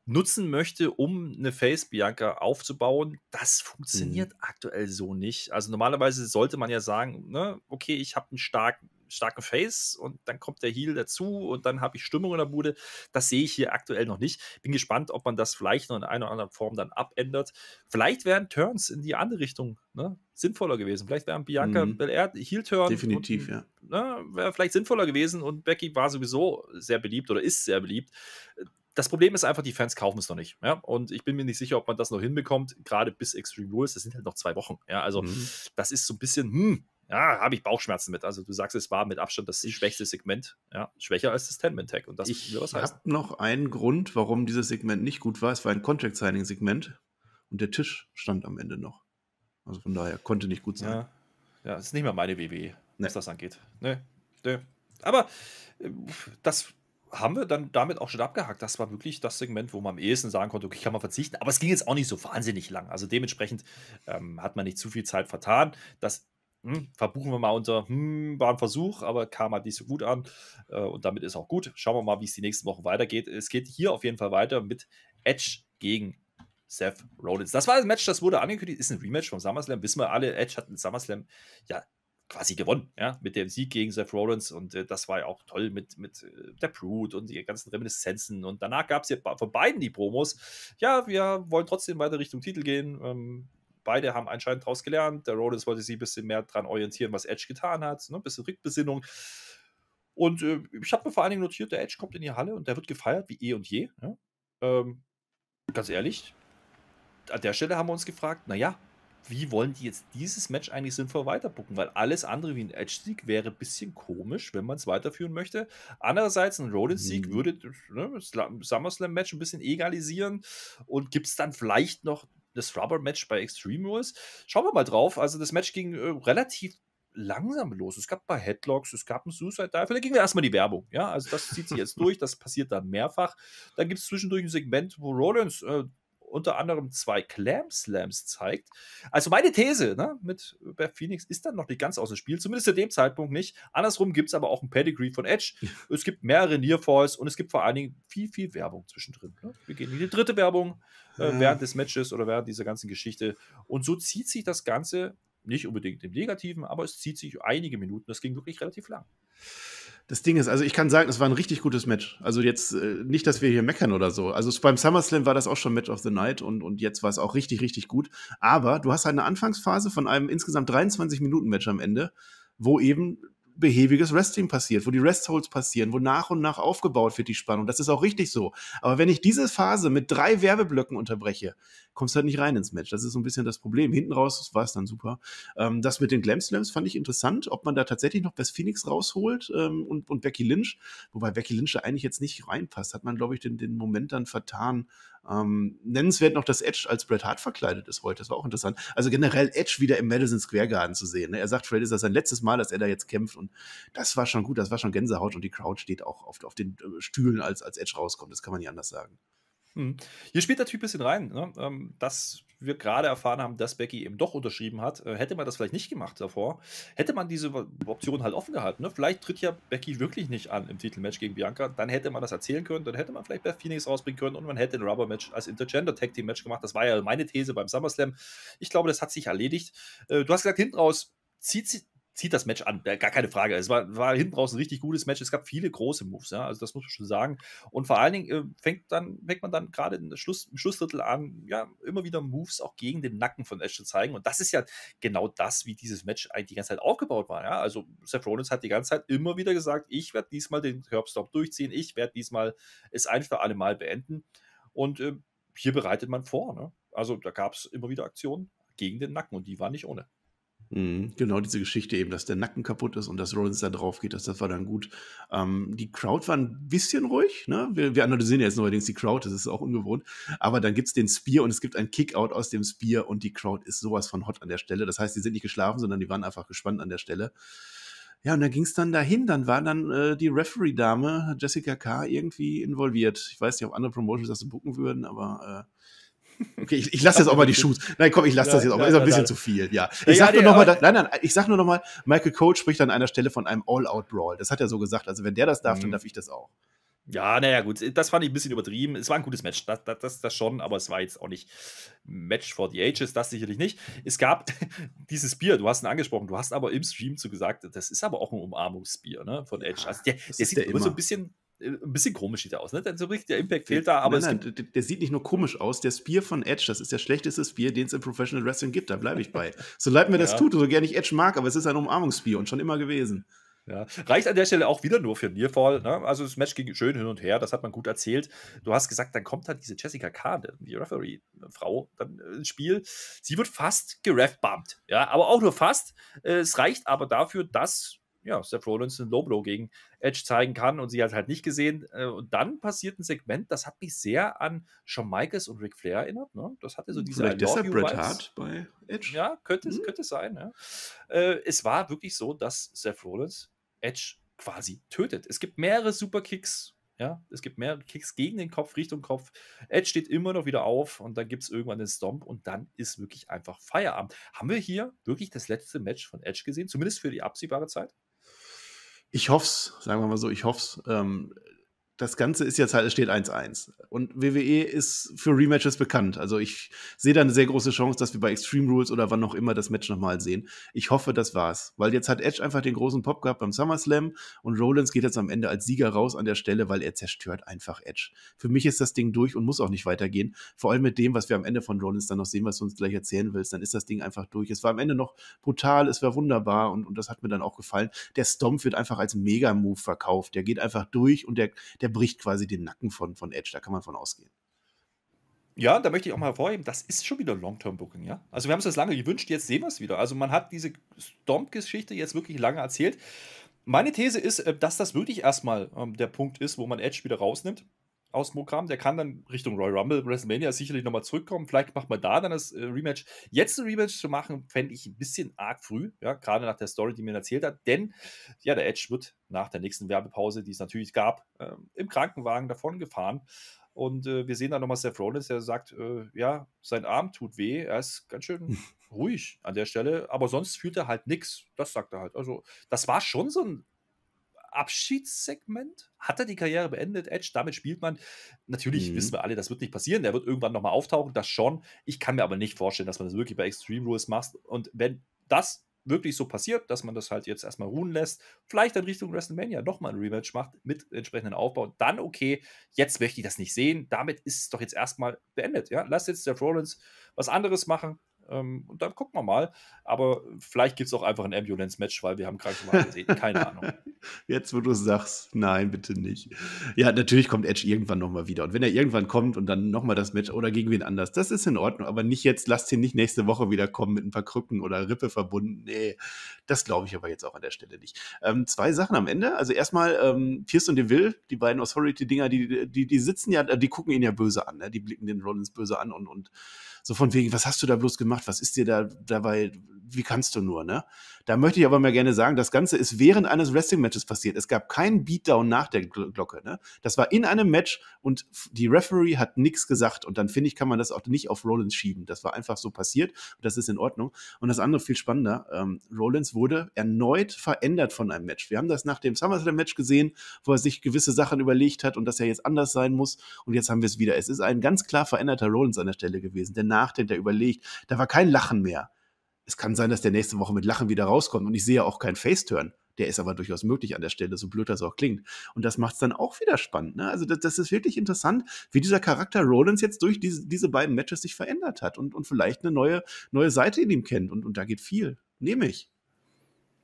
nutzen möchte, um eine Face Bianca aufzubauen, das mhm. funktioniert mhm. aktuell so nicht. Also normalerweise sollte man ja sagen, ne, okay, ich habe einen starken starken Face und dann kommt der Heal dazu und dann habe ich Stimmung in der Bude. Das sehe ich hier aktuell noch nicht. Bin gespannt, ob man das vielleicht noch in einer oder anderen Form dann abändert. Vielleicht wären Turns in die andere Richtung ne, sinnvoller gewesen. Vielleicht wären Bianca mhm. Belair Heal-Turn. Definitiv, und, ja. Ne, wäre vielleicht sinnvoller gewesen und Becky war sowieso sehr beliebt oder ist sehr beliebt das Problem ist einfach, die Fans kaufen es noch nicht. Ja? Und ich bin mir nicht sicher, ob man das noch hinbekommt, gerade bis Extreme Rules. Das sind halt noch zwei Wochen. Ja? Also, mhm. das ist so ein bisschen, hm, ja, habe ich Bauchschmerzen mit. Also du sagst, es war mit Abstand das schwächste Segment, ja, schwächer als das Tenement tag Und das ich was heißt. habe noch einen Grund, warum dieses Segment nicht gut war. Es war ein Contract-Signing-Segment und der Tisch stand am Ende noch. Also von daher konnte nicht gut sein. Ja, ja das ist nicht mal meine WWE, nee. was das angeht. Nö, nee. nö. Nee. Aber äh, das haben wir dann damit auch schon abgehakt. Das war wirklich das Segment, wo man am ehesten sagen konnte, okay, kann man verzichten. Aber es ging jetzt auch nicht so wahnsinnig lang. Also dementsprechend ähm, hat man nicht zu viel Zeit vertan. Das hm, verbuchen wir mal unter, hm, war ein Versuch, aber kam halt nicht so gut an. Äh, und damit ist auch gut. Schauen wir mal, wie es die nächsten Wochen weitergeht. Es geht hier auf jeden Fall weiter mit Edge gegen Seth Rollins. Das war ein Match, das wurde angekündigt, ist ein Rematch vom SummerSlam. Wissen wir alle, Edge hat in SummerSlam ja quasi gewonnen, ja, mit dem Sieg gegen Seth Rollins und äh, das war ja auch toll mit, mit äh, der Brut und die ganzen Reminiszenzen und danach gab es ja von beiden die Promos, ja, wir wollen trotzdem weiter Richtung Titel gehen, ähm, beide haben anscheinend daraus gelernt, der Rollins wollte sich ein bisschen mehr dran orientieren, was Edge getan hat, ne? ein bisschen Rückbesinnung und äh, ich habe mir vor allen Dingen notiert, der Edge kommt in die Halle und der wird gefeiert wie eh und je, ja? ähm, ganz ehrlich, an der Stelle haben wir uns gefragt, naja, wie wollen die jetzt dieses Match eigentlich sinnvoll weiterbucken? Weil alles andere wie ein Edge-Sieg wäre ein bisschen komisch, wenn man es weiterführen möchte. Andererseits, ein Rollins-Sieg mhm. würde ne, das SummerSlam-Match ein bisschen egalisieren und gibt es dann vielleicht noch das Rubber-Match bei Extreme Rules. Schauen wir mal drauf. Also, das Match ging äh, relativ langsam los. Es gab ein paar Headlocks, es gab ein Suicide Dive. Da ging wir erstmal die Werbung. Ja, also das zieht sich jetzt <laughs> durch, das passiert dann mehrfach. Dann gibt es zwischendurch ein Segment, wo Rollins äh, unter anderem zwei Clam Slams zeigt. Also meine These ne, mit Beth Phoenix ist dann noch nicht ganz aus dem Spiel, zumindest zu dem Zeitpunkt nicht. Andersrum gibt es aber auch ein Pedigree von Edge. es gibt mehrere Nearfalls und es gibt vor allen Dingen viel, viel Werbung zwischendrin. Ne? Wir gehen in die dritte Werbung äh, während des Matches oder während dieser ganzen Geschichte. Und so zieht sich das Ganze nicht unbedingt im Negativen, aber es zieht sich einige Minuten. Das ging wirklich relativ lang das Ding ist, also ich kann sagen, es war ein richtig gutes Match. Also jetzt äh, nicht, dass wir hier meckern oder so. Also beim SummerSlam war das auch schon Match of the Night und, und jetzt war es auch richtig, richtig gut. Aber du hast halt eine Anfangsphase von einem insgesamt 23-Minuten-Match am Ende, wo eben behäbiges Wrestling passiert, wo die Restholds passieren, wo nach und nach aufgebaut wird die Spannung. Das ist auch richtig so. Aber wenn ich diese Phase mit drei Werbeblöcken unterbreche, kommst halt nicht rein ins Match. Das ist so ein bisschen das Problem. Hinten raus war es dann super. Ähm, das mit den Glam Slams fand ich interessant, ob man da tatsächlich noch Bess Phoenix rausholt ähm, und, und Becky Lynch, wobei Becky Lynch da eigentlich jetzt nicht reinpasst, hat man, glaube ich, den, den Moment dann vertan. Ähm, nennenswert noch, dass Edge als Bret Hart verkleidet ist heute. Das war auch interessant. Also generell Edge wieder im Madison Square Garden zu sehen. Ne? Er sagt, Fred ist das sein letztes Mal, dass er da jetzt kämpft. Und das war schon gut. Das war schon Gänsehaut. Und die Crowd steht auch auf, auf den äh, Stühlen, als, als Edge rauskommt. Das kann man nicht anders sagen. Hm. Hier spielt der Typ ein bisschen rein, ne? Ähm, dass wir gerade erfahren haben, dass Becky eben doch unterschrieben hat. Äh, hätte man das vielleicht nicht gemacht davor, hätte man diese Option halt offen gehalten. Ne? Vielleicht tritt ja Becky wirklich nicht an im Titelmatch gegen Bianca. Dann hätte man das erzählen können, dann hätte man vielleicht Beth Phoenix rausbringen können und man hätte ein Rubber-Match als Intergender-Tag-Team-Match gemacht. Das war ja meine These beim SummerSlam. Ich glaube, das hat sich erledigt. Äh, du hast gesagt, hinten raus zieht sich zieht das Match an, gar keine Frage. Es war, war hinten raus ein richtig gutes Match. Es gab viele große Moves, ja, also das muss man schon sagen. Und vor allen Dingen äh, fängt, dann, fängt man dann gerade Schluss, im Schlussdrittel an, ja, immer wieder Moves auch gegen den Nacken von Edge zu zeigen. Und das ist ja genau das, wie dieses Match eigentlich die ganze Zeit aufgebaut war. Ja? Also Seth Rollins hat die ganze Zeit immer wieder gesagt, ich werde diesmal den Curbstop durchziehen, ich werde diesmal es ein für alle Mal beenden. Und äh, hier bereitet man vor. Ne? Also da gab es immer wieder Aktionen gegen den Nacken und die waren nicht ohne. Mhm, genau diese Geschichte eben, dass der Nacken kaputt ist und dass Rollins da drauf geht, dass das war dann gut. Ähm, die Crowd war ein bisschen ruhig, ne? Wir, wir analysieren jetzt neuerdings die Crowd, das ist auch ungewohnt. Aber dann gibt es den Spear und es gibt ein Kickout aus dem Spear und die Crowd ist sowas von hot an der Stelle. Das heißt, die sind nicht geschlafen, sondern die waren einfach gespannt an der Stelle. Ja, und dann ging es dann dahin. Dann war dann äh, die Referee-Dame Jessica K. irgendwie involviert. Ich weiß nicht, ob andere Promotions das so bucken würden, aber äh, Okay, ich, ich lasse jetzt auch mal die <laughs> Shoes. Nein, komm, ich lasse das jetzt auch mal. Ist ein bisschen zu viel, ja. Ich sag nur nochmal, nein, nein, ich sag nur nochmal, Michael Cole spricht an einer Stelle von einem All-Out-Brawl. Das hat er so gesagt. Also, wenn der das darf, dann mhm. darf ich das auch. Ja, naja, gut, das fand ich ein bisschen übertrieben. Es war ein gutes Match, das, das, das, schon, aber es war jetzt auch nicht Match for the Ages, das sicherlich nicht. Es gab <laughs> dieses Bier, du hast ihn angesprochen, du hast aber im Stream zu gesagt, das ist aber auch ein Umarmungsbier ne, von Edge. Also der, der sieht der immer so ein bisschen äh, ein bisschen komisch sieht er aus, ne? Der, so der Impact äh, fehlt da, aber nein, nein, der, der sieht nicht nur komisch aus, der Spear von Edge, das ist der schlechteste Spear, den es im Professional Wrestling gibt, da bleibe ich bei. <laughs> So leid mir das tut, so gerne ich Edge mag, aber es ist ein Umarmungsspear und schon immer gewesen. Ja. Reicht an der Stelle auch wieder nur für Nearfall. Ne? Also das Match ging schön hin und her, das hat man gut erzählt. Du hast gesagt, dann kommt halt diese Jessica Kade, ne, die Referee-Frau, dann äh, ins Spiel. Sie wird fast geref Ja, aber auch nur fast. Es reicht aber dafür, dass ja, Seth Rollins ein Low-Blow gegen Edge zeigen kann und sie hat halt nicht gesehen. Äh, und dann passiert ein Segment, das hat mich sehr an Shawn Michaels und Ric Flair erinnert. Ne? Das hatte so hm, diese Vielleicht I deshalb Bret Hart bei Edge? Ja, könnte, hm. könnte sein. Ja. Äh, es war wirklich so, dass Seth Rollins Edge quasi tötet. Es gibt mehrere Superkicks ja, es gibt mehrere Kicks gegen den Kopf, Richtung Kopf. Edge steht immer noch wieder auf und dann gibt es irgendwann den Stomp und dann ist wirklich einfach Feierabend. Haben wir hier wirklich das letzte Match von Edge gesehen? Zumindest für die absehbare Zeit? Ich hoff's, sagen wir mal so, ich hoff's. Ähm, das Ganze ist jetzt halt, es steht 1-1. Und WWE ist für Rematches bekannt. Also ich sehe da eine sehr große Chance, dass wir bei Extreme Rules oder wann auch immer das Match nochmal sehen. Ich hoffe, das war's. Weil jetzt hat Edge einfach den großen Pop gehabt beim SummerSlam und Rollins geht jetzt am Ende als Sieger raus an der Stelle, weil er zerstört einfach Edge. Für mich ist das Ding durch und muss auch nicht weitergehen. Vor allem mit dem, was wir am Ende von Rollins dann noch sehen, was du uns gleich erzählen willst, dann ist das Ding einfach durch. Es war am Ende noch brutal, es war wunderbar und, und das hat mir dann auch gefallen. Der Stomp wird einfach als Mega-Move verkauft. Der geht einfach durch und der, der der bricht quasi den Nacken von, von Edge. Da kann man von ausgehen. Ja, da möchte ich auch mal hervorheben, das ist schon wieder Long-Term-Booking, ja. Also wir haben es uns lange gewünscht, jetzt sehen wir es wieder. Also man hat diese Stomp-Geschichte jetzt wirklich lange erzählt. Meine These ist, äh, dass das wirklich erstmal ähm, der Punkt ist, wo man Edge wieder rausnimmt aus dem Programm. der kann dann Richtung Royal Rumble, WrestleMania sicherlich nochmal zurückkommen. Vielleicht macht man da dann das äh, Rematch. Jetzt ein Rematch zu machen, fände ich ein bisschen arg früh, ja, gerade nach der Story, die mir erzählt hat. Denn ja, der Edge wird nach der nächsten Werbepause, die es natürlich gab, äh, im Krankenwagen davon gefahren. Und äh, wir sehen dann nochmal Seth Rollins, der sagt, äh, ja, sein Arm tut weh, er ist ganz schön <laughs> ruhig an der Stelle, aber sonst fühlt er halt nichts. Das sagt er halt. Also, das war schon so ein Abschiedssegment? Hat er die Karriere beendet, Edge? Damit spielt man. Natürlich mhm. wissen wir alle, das wird nicht passieren. Der wird irgendwann nochmal auftauchen, das schon. Ich kann mir aber nicht vorstellen, dass man das wirklich bei Extreme Rules macht. Und wenn das wirklich so passiert, dass man das halt jetzt erstmal ruhen lässt, vielleicht dann Richtung WrestleMania nochmal ein Rematch macht mit entsprechenden Aufbau, dann okay, jetzt möchte ich das nicht sehen, damit ist es doch jetzt erstmal beendet, ja, lass jetzt der Rollins was anderes machen, ähm, und dann gucken wir mal. Aber vielleicht gibt es auch einfach ein Ambulance-Match, weil wir haben Krankenwagen gesehen. Keine Ahnung. <laughs> Jetzt, wo du sagst, nein, bitte nicht. Ja, natürlich kommt Edge irgendwann nochmal wieder. Und wenn er irgendwann kommt und dann nochmal das Match oder gegen wen anders, das ist in Ordnung. Aber nicht jetzt, lasst ihn nicht nächste Woche wieder kommen mit ein paar Krücken oder Rippe verbunden. Nee, das glaube ich aber jetzt auch an der Stelle nicht. Ähm, zwei Sachen am Ende. Also erstmal ähm, Pierce und Deville, die beiden Authority-Dinger, die, die, die sitzen ja, die gucken ihn ja böse an. Ne? Die blicken den Rollins böse an und, und so von wegen, was hast du da bloß gemacht? Was ist dir da dabei? Wie kannst du nur, ne? Da möchte ich aber mal gerne sagen, das Ganze ist während eines Wrestling-Matches passiert. Es gab keinen Beatdown nach der Glocke. Ne? Das war in einem Match und die Referee hat nichts gesagt. Und dann finde ich, kann man das auch nicht auf Rollins schieben. Das war einfach so passiert. Und Das ist in Ordnung. Und das andere viel spannender. Ähm, Rollins wurde erneut verändert von einem Match. Wir haben das nach dem SummerSlam-Match gesehen, wo er sich gewisse Sachen überlegt hat und dass er jetzt anders sein muss. Und jetzt haben wir es wieder. Es ist ein ganz klar veränderter Rollins an der Stelle gewesen, der nachdenkt, der überlegt. Da war kein Lachen mehr es kann sein, dass der nächste Woche mit Lachen wieder rauskommt und ich sehe auch keinen Faceturn. Der ist aber durchaus möglich an der Stelle, so blöd das auch klingt. Und das macht es dann auch wieder spannend. Ne? Also das, das, ist wirklich interessant, wie dieser Charakter Rollins jetzt durch diese, diese beiden Matches sich verändert hat und, und vielleicht eine neue, neue Seite in ihm kennt. Und, und da geht viel. Nehme ich.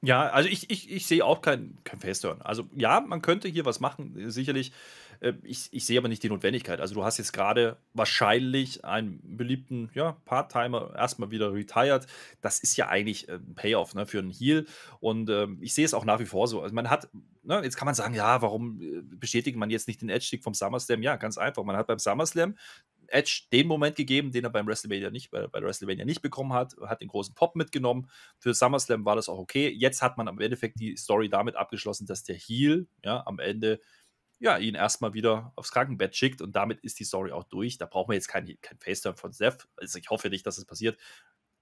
Ja, also ich, ich, ich sehe auch kein, kein Faceturn. Also ja, man könnte hier was machen, äh, sicherlich. Äh, ich, ich sehe aber nicht die Notwendigkeit. Also du hast jetzt gerade wahrscheinlich einen beliebten ja, Part-Timer erstmal wieder retired. Das ist ja eigentlich äh, ein Payoff ne, für einen Heal. Und ähm, ich sehe es auch nach wie vor so. Also man hat ne, jetzt kann man sagen, ja, warum äh, bestätigt man jetzt nicht den Edge-Stick vom SummerSlam? Ja, ganz einfach. Man hat beim SummerSlam Edge den Moment gegeben, den er beim WrestleMania nicht, bei, bei WrestleMania nicht bekommen hat, hat den großen Pop mitgenommen. Für SummerSlam war das auch okay. Jetzt hat man am Endeffekt die Story damit abgeschlossen, dass der Heel ja, am Ende ja, ihn erstmal wieder aufs Krankenbett schickt und damit ist die Story auch durch. Da brauchen wir jetzt keinen kein Faceturn von Seth. Also ich hoffe nicht, dass es das passiert.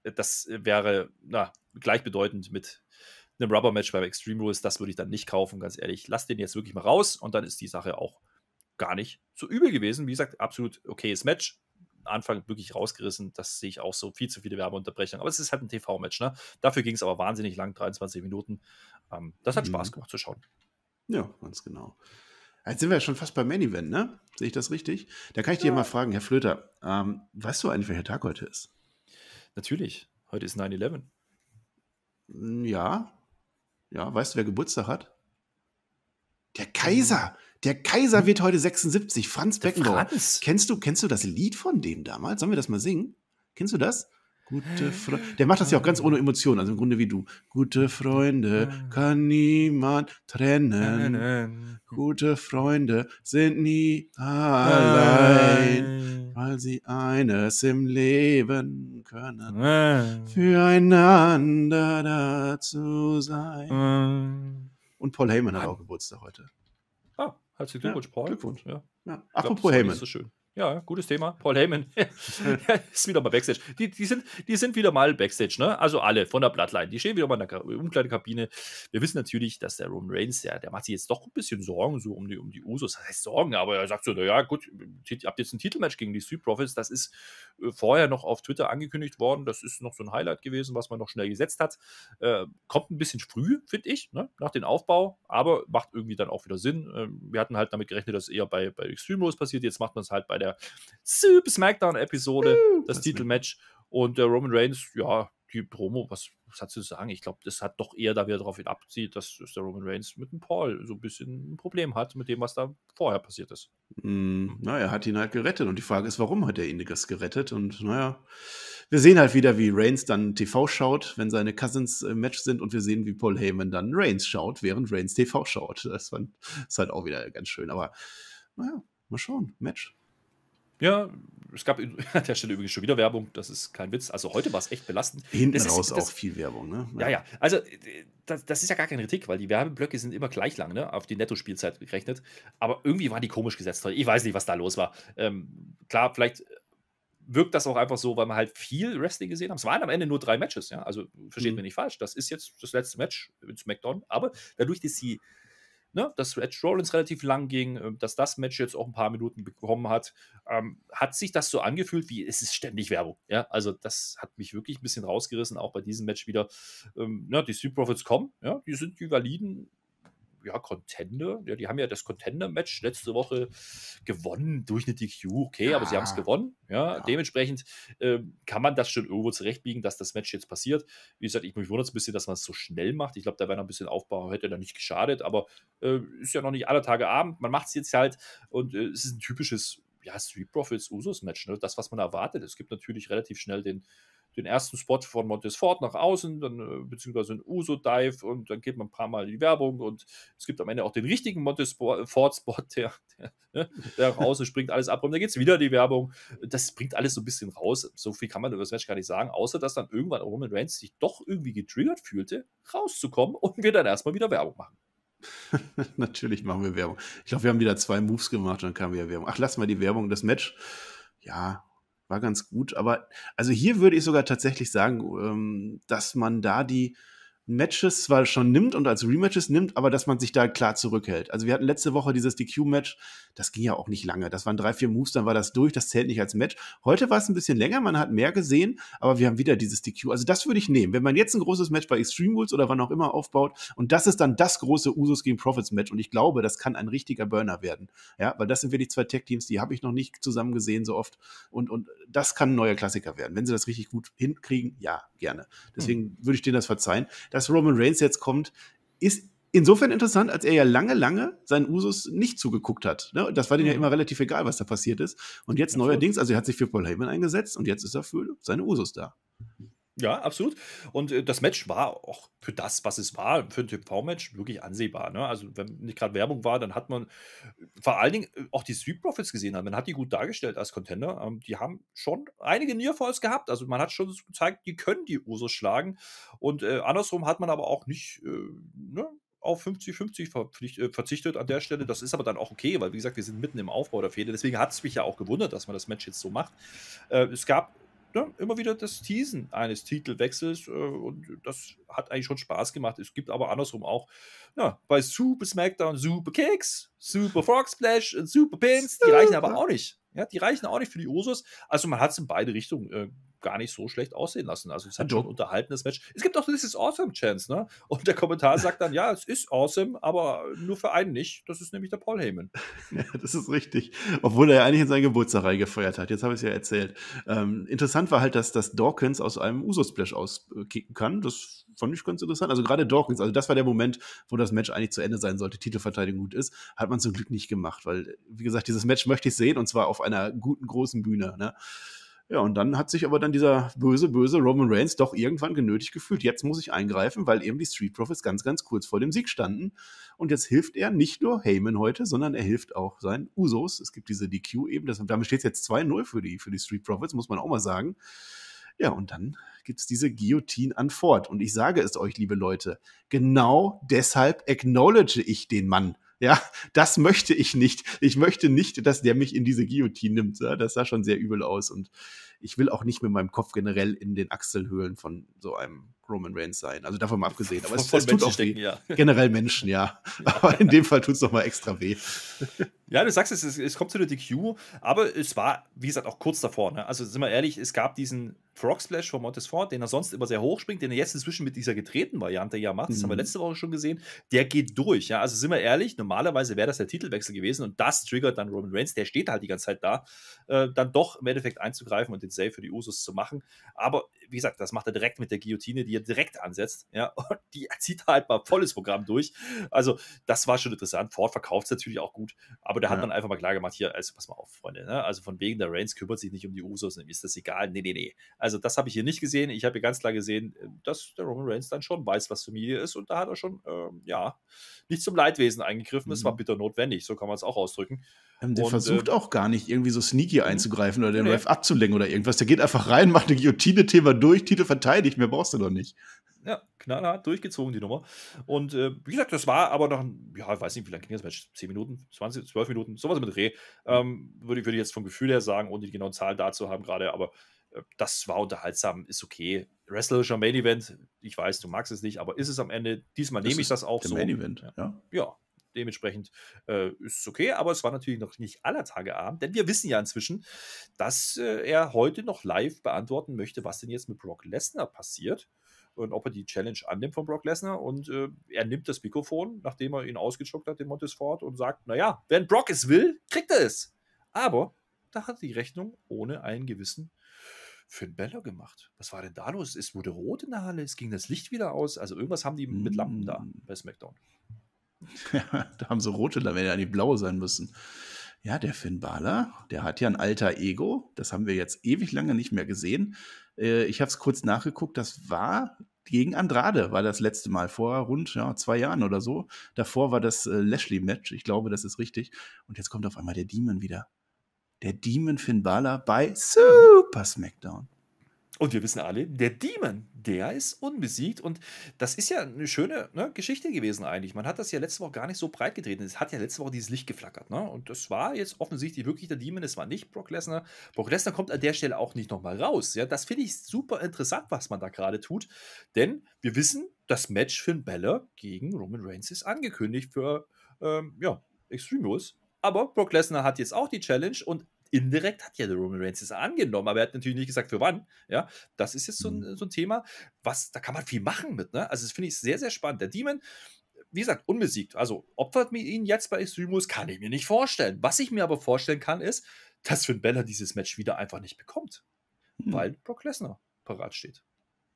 Das wäre na, gleichbedeutend mit einem Rubber-Match beim Extreme Rules, das würde ich dann nicht kaufen, ganz ehrlich. Lass den jetzt wirklich mal raus und dann ist die Sache auch gar nicht so übel gewesen. Wie gesagt, absolut okayes Match. Anfang wirklich rausgerissen, das sehe ich auch so. Viel zu viele Werbeunterbrechungen. Aber es ist halt ein TV-Match, ne? Dafür ging es aber wahnsinnig lang, 23 Minuten. Ähm, das hat mhm. Spaß gemacht zu schauen. Ja, ganz genau. Jetzt sind wir ja schon fast beim Main Event, ne? Sehe ich das richtig? Da kann ich ja. dir mal fragen, Herr Flöter, ähm, weißt du eigentlich, welcher Tag heute ist? Natürlich. Heute ist 9-11. Hm, ja, ja, weißt du, wer Geburtstag hat? Der hm. Kaiser. Der Kaiser hm. wird heute 76. Franz Beckenbauer. Franz. Kennst du, kennst du das Lied von dem damals? Sollen wir das mal singen? Kennst du das? Gute Freunde. Der macht das ja auch ganz ohne Emotionen, also im Grunde wie du. Gute Freunde hm. kann niemand trennen. Gute Freunde sind nie allein weil sie eines im Leben können, ah. füreinander da zu sein. Ah. Und Paul Heyman hat auch Geburtstag heute. Ah, herzlichen Glückwunsch, Paul. Glückwunsch. Ja. Ja. Apropos Heyman. So schön. Ja, gutes Thema. Paul Heyman <laughs> ist wieder mal Backstage. Die, die, sind, die sind wieder mal Backstage, ne? Also alle von der Bloodline. Die stehen wieder mal in der Umkleidekabine. Wir wissen natürlich, dass der Roman Reigns, der, der macht sich jetzt doch ein bisschen Sorgen so um die, um die Usos. Das heißt Sorgen, aber er sagt so, naja, gut, ich habt jetzt ein Titelmatch gegen die Street Profits. Das ist äh, vorher noch auf Twitter angekündigt worden. Das ist noch so ein Highlight gewesen, was man noch schnell gesetzt hat. Äh, kommt ein bisschen früh, finde ich, ne? nach dem Aufbau, aber macht irgendwie dann auch wieder Sinn. Äh, wir hatten halt damit gerechnet, dass es eher bei, bei Extreme Rules passiert. Jetzt macht man es halt bei der Super SmackDown-Episode, das, das Titelmatch. Und der äh, Roman Reigns, ja, die Promo, was, was hat sie zu sagen? Ich glaube, das hat doch eher, da wieder darauf hin abzieht, dass, dass der Roman Reigns mit dem Paul so ein bisschen ein Problem hat mit dem, was da vorher passiert ist. Mm, na, er hat ihn halt gerettet. Und die Frage ist, warum hat er ihn das gerettet? Und naja, wir sehen halt wieder, wie Reigns dann TV schaut, wenn seine Cousins im Match sind. Und wir sehen, wie Paul Heyman dann Reigns schaut, während Reigns TV schaut. Das, ist halt auch wieder ganz schön. Aber naja, mal schauen. Match. Ja, es gab <laughs> an der Stelle übrigens schon wieder Werbung, das ist kein Witz. Also heute war es echt belastend. Hinten das raus ist, das, auch viel Werbung, ne? Ja, ja. Also äh, das, das, ist ja gar keine Kritik, weil die Werbeblöcke sind immer gleich lang, ne? Auf die Nettospielzeit gerechnet. Aber irgendwie waren die komisch gesetzt heute. Ich weiß nicht, was da los war. Ähm, klar, vielleicht wirkt das auch einfach so, weil wir halt viel Wrestling gesehen haben. Es waren am Ende nur drei Matches, ja. Also versteht mhm. mir nicht falsch. Das ist jetzt das letzte Match mit SmackDown. Aber dadurch, dass sie ne, dass Edge Rollins relativ lang ging, ähm, dass das Match jetzt auch ein paar Minuten bekommen hat, ähm, hat sich das so angefühlt, wie es ist ständig Werbung. Ja, also das hat mich wirklich ein bisschen rausgerissen, auch bei diesem Match wieder. Ähm, ne, die Street Profits kommen, ja, die sind die validen ja, Contender. Ja, die haben ja das Contender-Match letzte Woche gewonnen durch eine DQ. Okay, ja. aber sie haben es gewonnen. Ja, ja. dementsprechend äh, kann man das schon irgendwo zurechtbiegen, dass das Match jetzt passiert. Wie gesagt, ich mich es ein bisschen, dass man es so schnell macht. Ich glaube, da wäre noch ein bisschen Aufbau, hätte da nicht geschadet, aber äh, ist ja noch nicht alle Tage Abend. Man macht es jetzt halt und äh, es ist ein typisches ja, Street Profits Usos Match, ne? das, was man erwartet. Es gibt natürlich relativ schnell den den ersten Spot von Montesfort nach außen, dann äh, beziehungsweise ein Uso-Dive und dann geht man ein paar Mal in die Werbung und es gibt am Ende auch den richtigen Montesfort-Spot, äh, der, der, ne, der nach außen springt, alles ab und dann geht es wieder in die Werbung. Das bringt alles so ein bisschen raus. So viel kann man über das Match gar nicht sagen, außer dass dann irgendwann Roman Reigns sich doch irgendwie getriggert fühlte, rauszukommen und wir dann erstmal wieder Werbung machen. <laughs> Natürlich machen wir Werbung. Ich glaube, wir haben wieder zwei Moves gemacht und dann kam wieder Werbung. Ach, lass mal die Werbung, das Match. Ja, war ganz gut. Aber also hier würde ich sogar tatsächlich sagen, ähm, dass man da die Matches zwar schon nimmt und als Rematches nimmt, aber dass man sich da klar zurückhält. Also wir hatten letzte Woche dieses DQ-Match, das ging ja auch nicht lange. Das waren drei, vier Moves, dann war das durch, das zählt nicht als Match. Heute war es ein bisschen länger, man hat mehr gesehen, aber wir haben wieder dieses DQ. Also das würde ich nehmen. Wenn man jetzt ein großes Match bei Extreme Rules oder wann auch immer aufbaut und das ist dann das große Usos gegen Profits Match und ich glaube, das kann ein richtiger Burner werden. Ja, weil das sind wirklich zwei Tech-Teams, die habe ich noch nicht zusammen gesehen so oft und, und das kann ein neuer Klassiker werden. Wenn sie das richtig gut hinkriegen, ja, gerne. Deswegen hm. würde ich denen das verzeihen dass Roman Reigns jetzt kommt, ist insofern interessant, als er ja lange, lange seinen Usus nicht zugeguckt hat. Ne? Das war denen ja mhm. immer relativ egal, was da passiert ist. Und jetzt ja, neuerdings, also er hat sich für Paul Heyman eingesetzt und jetzt ist er für seine Usus da. Ja, absolut. Und äh, das Match war auch für das, was es war, für ein TV-Match wirklich ansehbar. Ne? Also, wenn nicht gerade Werbung war, dann hat man äh, vor allen Dingen äh, auch die Street Profits gesehen. Man hat die gut dargestellt als Contender. Ähm, die haben schon einige Nearfalls gehabt. Also, man hat schon gezeigt, die können die Usos schlagen. Und äh, andersrum hat man aber auch nicht, äh, ne? auf 50-50 äh, verzichtet an der Stelle. Das ist aber dann auch okay, weil wie gesagt, wir sind mitten im Aufbau der Fehde. Deswegen hat es mich ja auch gewundert, dass man das Match jetzt so macht. Äh, es gab ja, ne, immer wieder das Teasen eines Titelwechsels äh, und das hat eigentlich schon Spaß gemacht. Es gibt aber andersrum auch ja, bei Super SmackDown super Kicks, super Frog Splash und super Pins, die reichen aber auch nicht. Ja, die reichen auch nicht für die Usos. Also man hat es in beide Richtungen äh, gar nicht so schlecht aussehen lassen. Also es hat also schon ein unterhaltenes Match. Es gibt auch This is Awesome Chance, ne? Und der Kommentar sagt dann, ja, es ist awesome, aber nur für einen nicht. Das ist nämlich der Paul Heyman. <laughs> Ja, das ist richtig. Obwohl er ja eigentlich in seinen Geburtstag reingefeuert hat. Jetzt habe ich es ja erzählt. Ähm, interessant war halt, dass, dass Dawkins aus einem Uso-Splash auskicken kann. Das fand ich ganz interessant. Also gerade Dawkins, also das war der Moment, wo das Match eigentlich zu Ende sein sollte, Titelverteidigung gut ist, hat man zum Glück nicht gemacht, weil, wie gesagt, dieses Match möchte ich sehen und zwar auf einer guten, großen Bühne. Ne? Ja, und dann hat sich aber dann dieser böse, böse Roman Reigns doch irgendwann genötigt gefühlt. Jetzt muss ich eingreifen, weil eben die Street Profits ganz, ganz kurz vor dem Sieg standen. Und jetzt hilft er nicht nur Heyman heute, sondern er hilft auch seinen Usos. Es gibt diese DQ eben. Das, damit steht es jetzt 2-0 für die, für die Street Profits, muss man auch mal sagen. Ja, und dann gibt es diese Guillotine an Ford. Und ich sage es euch, liebe Leute, genau deshalb acknowledge ich den Mann ja, das möchte ich nicht. Ich möchte nicht, dass der mich in diese Guillotine nimmt. Ne? das sah schon sehr übel aus und ich will auch nicht mit meinem Kopf generell in den Achselhöhlen von so einem Roman Reigns sein. Also davon mal abgesehen. Aber es, es tut auch weh. Ja. Generell Menschen, ja. ja. <laughs> Aber in dem Fall tut es nochmal extra weh. Ja, du sagst es, es, kommt zu der DQ, aber es war, wie gesagt, auch kurz davor. Ne? Also sind wir ehrlich, es gab diesen Frog Splash von Montesfort, den er sonst immer sehr hoch springt, den er jetzt inzwischen mit dieser getretenen Variante ja macht. Das mhm. haben wir mhm. letzte Woche schon gesehen. Der geht durch. Ja? Also sind wir ehrlich, normalerweise wäre das der Titelwechsel gewesen und das triggert dann Roman Reigns. Der steht halt die ganze Zeit da, äh, dann doch im Endeffekt einzugreifen und den den Save für die Usos zu machen. Aber wie gesagt, das macht er direkt mit der Guillotine, die er direkt ansetzt. Ja, <laughs> und die zieht halt mal volles Programm durch. Also, das war schon interessant. Ford verkauft es natürlich auch gut, aber da hat ja. man einfach mal klar gemacht: hier, also pass mal auf, Freunde. Ne? Also, von wegen der Reigns kümmert sich nicht um die Usos, mir ist das egal. Nee, nee, nee. Also, das habe ich hier nicht gesehen. Ich habe hier ganz klar gesehen, äh, dass der Roman Reigns dann schon weiß, was Familie ist und da hat er schon, ähm, ja, nicht zum Leidwesen eingegriffen. Mhm. Es war mhm. bitter notwendig, so kann man es auch ausdrücken. Ähm, der und, versucht äh, auch gar nicht irgendwie so sneaky mhm. einzugreifen oder den nee. Ref abzulenken oder irgendwas. Der geht einfach rein, macht eine Guillotine-Thema durch, Titel verteidigt, mehr brauchst du doch nicht. Ja, knallhart durchgezogen die Nummer. Und äh, wie gesagt, das war aber noch, ja, ich weiß nicht, wie lange ging das Match? 10 Minuten, 20, 12 Minuten, sowas mit Dreh. Ähm, würde, würde ich jetzt vom Gefühl her sagen, ohne die genauen Zahlen dazu haben gerade, aber äh, das war unterhaltsam, ist okay. Wrestlerischer Main Event, ich weiß, du magst es nicht, aber ist es am Ende, diesmal nehme ich das auch der so. Main Event, ja. ja dementsprechend äh, ist es okay, aber es war natürlich noch nicht aller Tage Abend, denn wir wissen ja inzwischen, dass äh, er heute noch live beantworten möchte, was denn jetzt mit Brock Lesnar passiert und ob er die Challenge annimmt von Brock Lesnar. Und äh, er nimmt das Mikrofon, nachdem er ihn ausgechockt hat, den Montesfort, und sagt: Naja, wenn Brock es will, kriegt er es. Aber da hat er die Rechnung ohne einen gewissen Finn Bella gemacht. Was war denn da los? Es wurde rot in der Halle, es ging das Licht wieder aus. Also irgendwas haben die mit Lampen da mm. bei SmackDown. <laughs> da haben so rote Lamelle, die blaue sein müssen. Ja, der Finn Balor, der hat ja ein alter Ego. Das haben wir jetzt ewig lange nicht mehr gesehen. Äh, ich habe es kurz nachgeguckt. Das war gegen Andrade, war das letzte Mal vor rund ja, zwei Jahren oder so. Davor war das äh, Lashley-Match. Ich glaube, das ist richtig. Und jetzt kommt auf einmal der Demon wieder. Der Demon Finn Balor bei Super SmackDown. Und wir wissen alle, der Demon, der ist unbesiegt. Und das ist ja eine schöne ne, Geschichte gewesen eigentlich. Man hat das ja letzte Woche gar nicht so breit getreten. Es hat ja letzte Woche dieses Licht geflackert. Ne? Und das war jetzt offensichtlich wirklich der Demon. Es war nicht Brock Lesnar. Brock Lesnar kommt an der Stelle auch nicht nochmal raus. Ja, das finde ich super interessant, was man da gerade tut. Denn wir wissen, das Match Finn Beller gegen Roman Reigns ist angekündigt für ähm, ja, Extreme Rules. Aber Brock Lesnar hat jetzt auch die Challenge und indirekt hat ja der Roman Reigns es angenommen, aber er hat natürlich nicht gesagt, für wann. Ja, das ist jetzt so ein, mhm. so ein Thema, was, da kann man viel machen mit, ne? Also, das finde ich sehr, sehr spannend. Der Demon, wie gesagt, unbesiegt. Also, opfert mir ihn jetzt bei Extremus, kann ich mir nicht vorstellen. Was ich mir aber vorstellen kann, ist, dass Finn Bella dieses Match wieder einfach nicht bekommt, mhm. weil Brock Lesnar parat steht.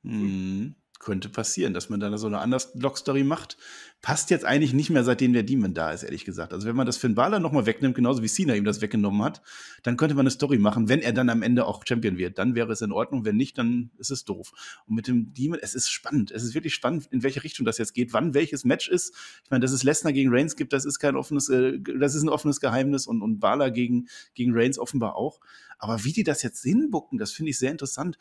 Mhm könnte passieren, dass man dann so eine blog story macht. Passt jetzt eigentlich nicht mehr, seitdem der Demon da ist, ehrlich gesagt. Also wenn man das Finn Balor nochmal wegnimmt, genauso wie Cena ihm das weggenommen hat, dann könnte man eine Story machen, wenn er dann am Ende auch Champion wird. Dann wäre es in Ordnung, wenn nicht, dann ist es doof. Und mit dem Demon, es ist spannend. Es ist wirklich spannend, in welche Richtung das jetzt geht, wann welches Match ist. Ich meine, dass es Lesnar gegen Reigns gibt, das ist kein offenes, äh, das ist ein offenes Geheimnis und, und Balor gegen, gegen Reigns offenbar auch. Aber wie die das jetzt hinbucken, das finde ich sehr interessant.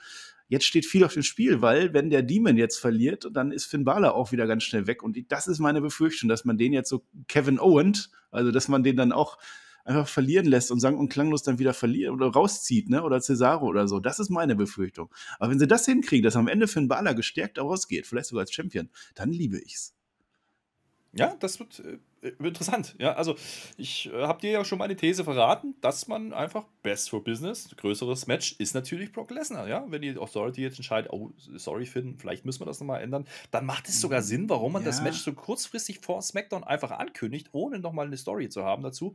Jetzt steht viel auf dem Spiel, weil wenn der Demon jetzt verliert, dann ist Finn Balor auch wieder ganz schnell weg. Und das ist meine Befürchtung, dass man den jetzt so Kevin Owens, also dass man den dann auch einfach verlieren lässt und sang- und klanglos dann wieder verliert oder rauszieht, ne? Oder Cesaro oder so. Das ist meine Befürchtung. Aber wenn sie das hinkriegen, dass am Ende Finn Balor gestärkt rausgeht, vielleicht sogar als Champion, dann liebe ich's. Ja, das wird, äh, äh, interessant. Ja, also ich äh, habe dir ja schon meine These verraten, dass man einfach Best for Business, größeres Match ist natürlich Brock Lesnar. Ja, wenn die Authority jetzt entscheidet, oh, sorry Finn, vielleicht müssen wir das nochmal ändern, dann macht es sogar mhm. Sinn, warum man ja. das Match so kurzfristig vor SmackDown einfach ankündigt, ohne nochmal eine Story zu haben dazu.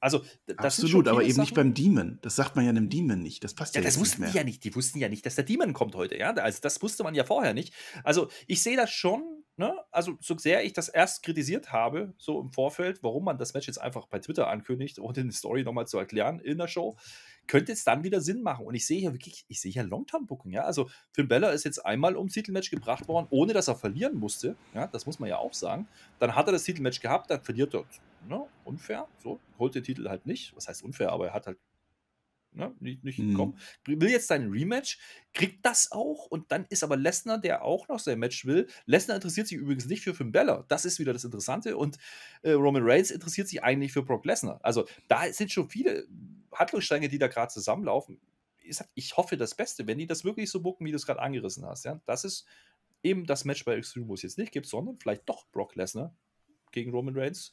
Also absolut, aber eben Sachen. nicht beim Demon. Das sagt man ja einem Demon nicht. Das passt ja, ja das wussten nicht die ja nicht. Die wussten ja nicht, dass der Demon kommt heute. Ja, also das wusste man ja vorher nicht. Also ich sehe das schon ne? also so sehr ich das erst kritisiert habe, so im Vorfeld, warum man das Match jetzt einfach bei Twitter ankündigt, ohne die Story nochmal zu erklären in der Show, könnte es dann wieder Sinn machen. Und ich sehe ja wirklich, ich sehe ja Long-Term-Booking, ja. Also Finn Beller ist jetzt einmal ums Titelmatch gebracht worden, ohne dass er verlieren musste, ja, das muss man ja auch sagen. Dann hat er das Titelmatch gehabt, dann verliert er, ne? unfair, so, holt den Titel halt nicht. Was heißt unfair, aber er hat halt ne, nicht, nicht mhm. kommen. Will jetzt sein Rematch, kriegt das auch und dann ist aber Lesnar, der auch noch sein Match will. Lesnar interessiert sich übrigens nicht für Finn Beller. das ist wieder das Interessante und äh, Roman Reigns interessiert sich eigentlich für Brock Lesnar. Also da sind schon viele Handlungsstränge, die da gerade zusammenlaufen. Ich hoffe das Beste, wenn die das wirklich so bucken, wie du es gerade angerissen hast. Ja? Das ist eben das Match bei Extreme, wo es jetzt nicht gibt, sondern vielleicht doch Brock Lesnar gegen Roman Reigns.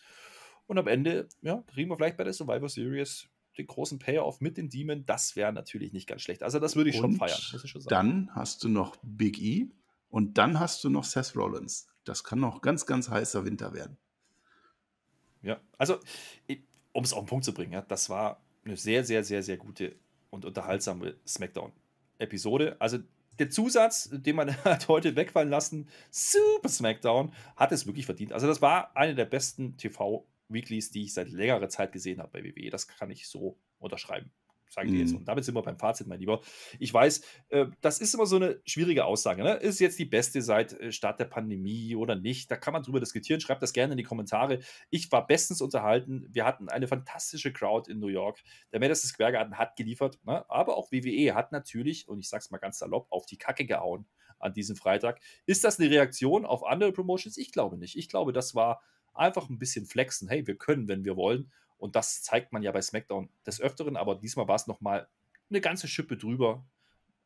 Und am Ende, ja, kriegen wir vielleicht bei der Survivor Series den großen Payoff mit dem Demon, das wäre natürlich nicht ganz schlecht. Also das würde ich und schon feiern, muss ich schon sagen. Dann hast du noch Big E und dann hast du noch Seth Rollins. Das kann noch ganz, ganz heißer Winter werden. Ja, also um es auf den Punkt zu bringen, ja, das war eine sehr, sehr, sehr, sehr gute und unterhaltsame Smackdown-Episode. Also der Zusatz, den man <laughs> hat heute wegfallen lassen, Super Smackdown, hat es wirklich verdient. Also das war eine der besten TV-Episoden Weeklies, die ich seit längerer Zeit gesehen habe bei WWE. Das kann ich so unterschreiben. Sage ich jetzt. Mhm. Und damit sind wir beim Fazit, mein Lieber. Ich weiß, äh, das ist immer so eine schwierige Aussage. Ne? Ist jetzt die beste seit äh, Start der Pandemie oder nicht? Da kann man drüber diskutieren. Schreibt das gerne in die Kommentare. Ich war bestens unterhalten. Wir hatten eine fantastische Crowd in New York. Der Madison Square Garden hat geliefert. Ne? Aber auch WWE hat natürlich, und ich sage es mal ganz salopp, auf die Kacke gehauen an diesem Freitag. Ist das eine Reaktion auf andere Promotions? Ich glaube nicht. Ich glaube, das war Einfach ein bisschen flexen. Hey, wir können, wenn wir wollen. Und das zeigt man ja bei SmackDown des Öfteren, aber diesmal war es nochmal eine ganze Schippe drüber.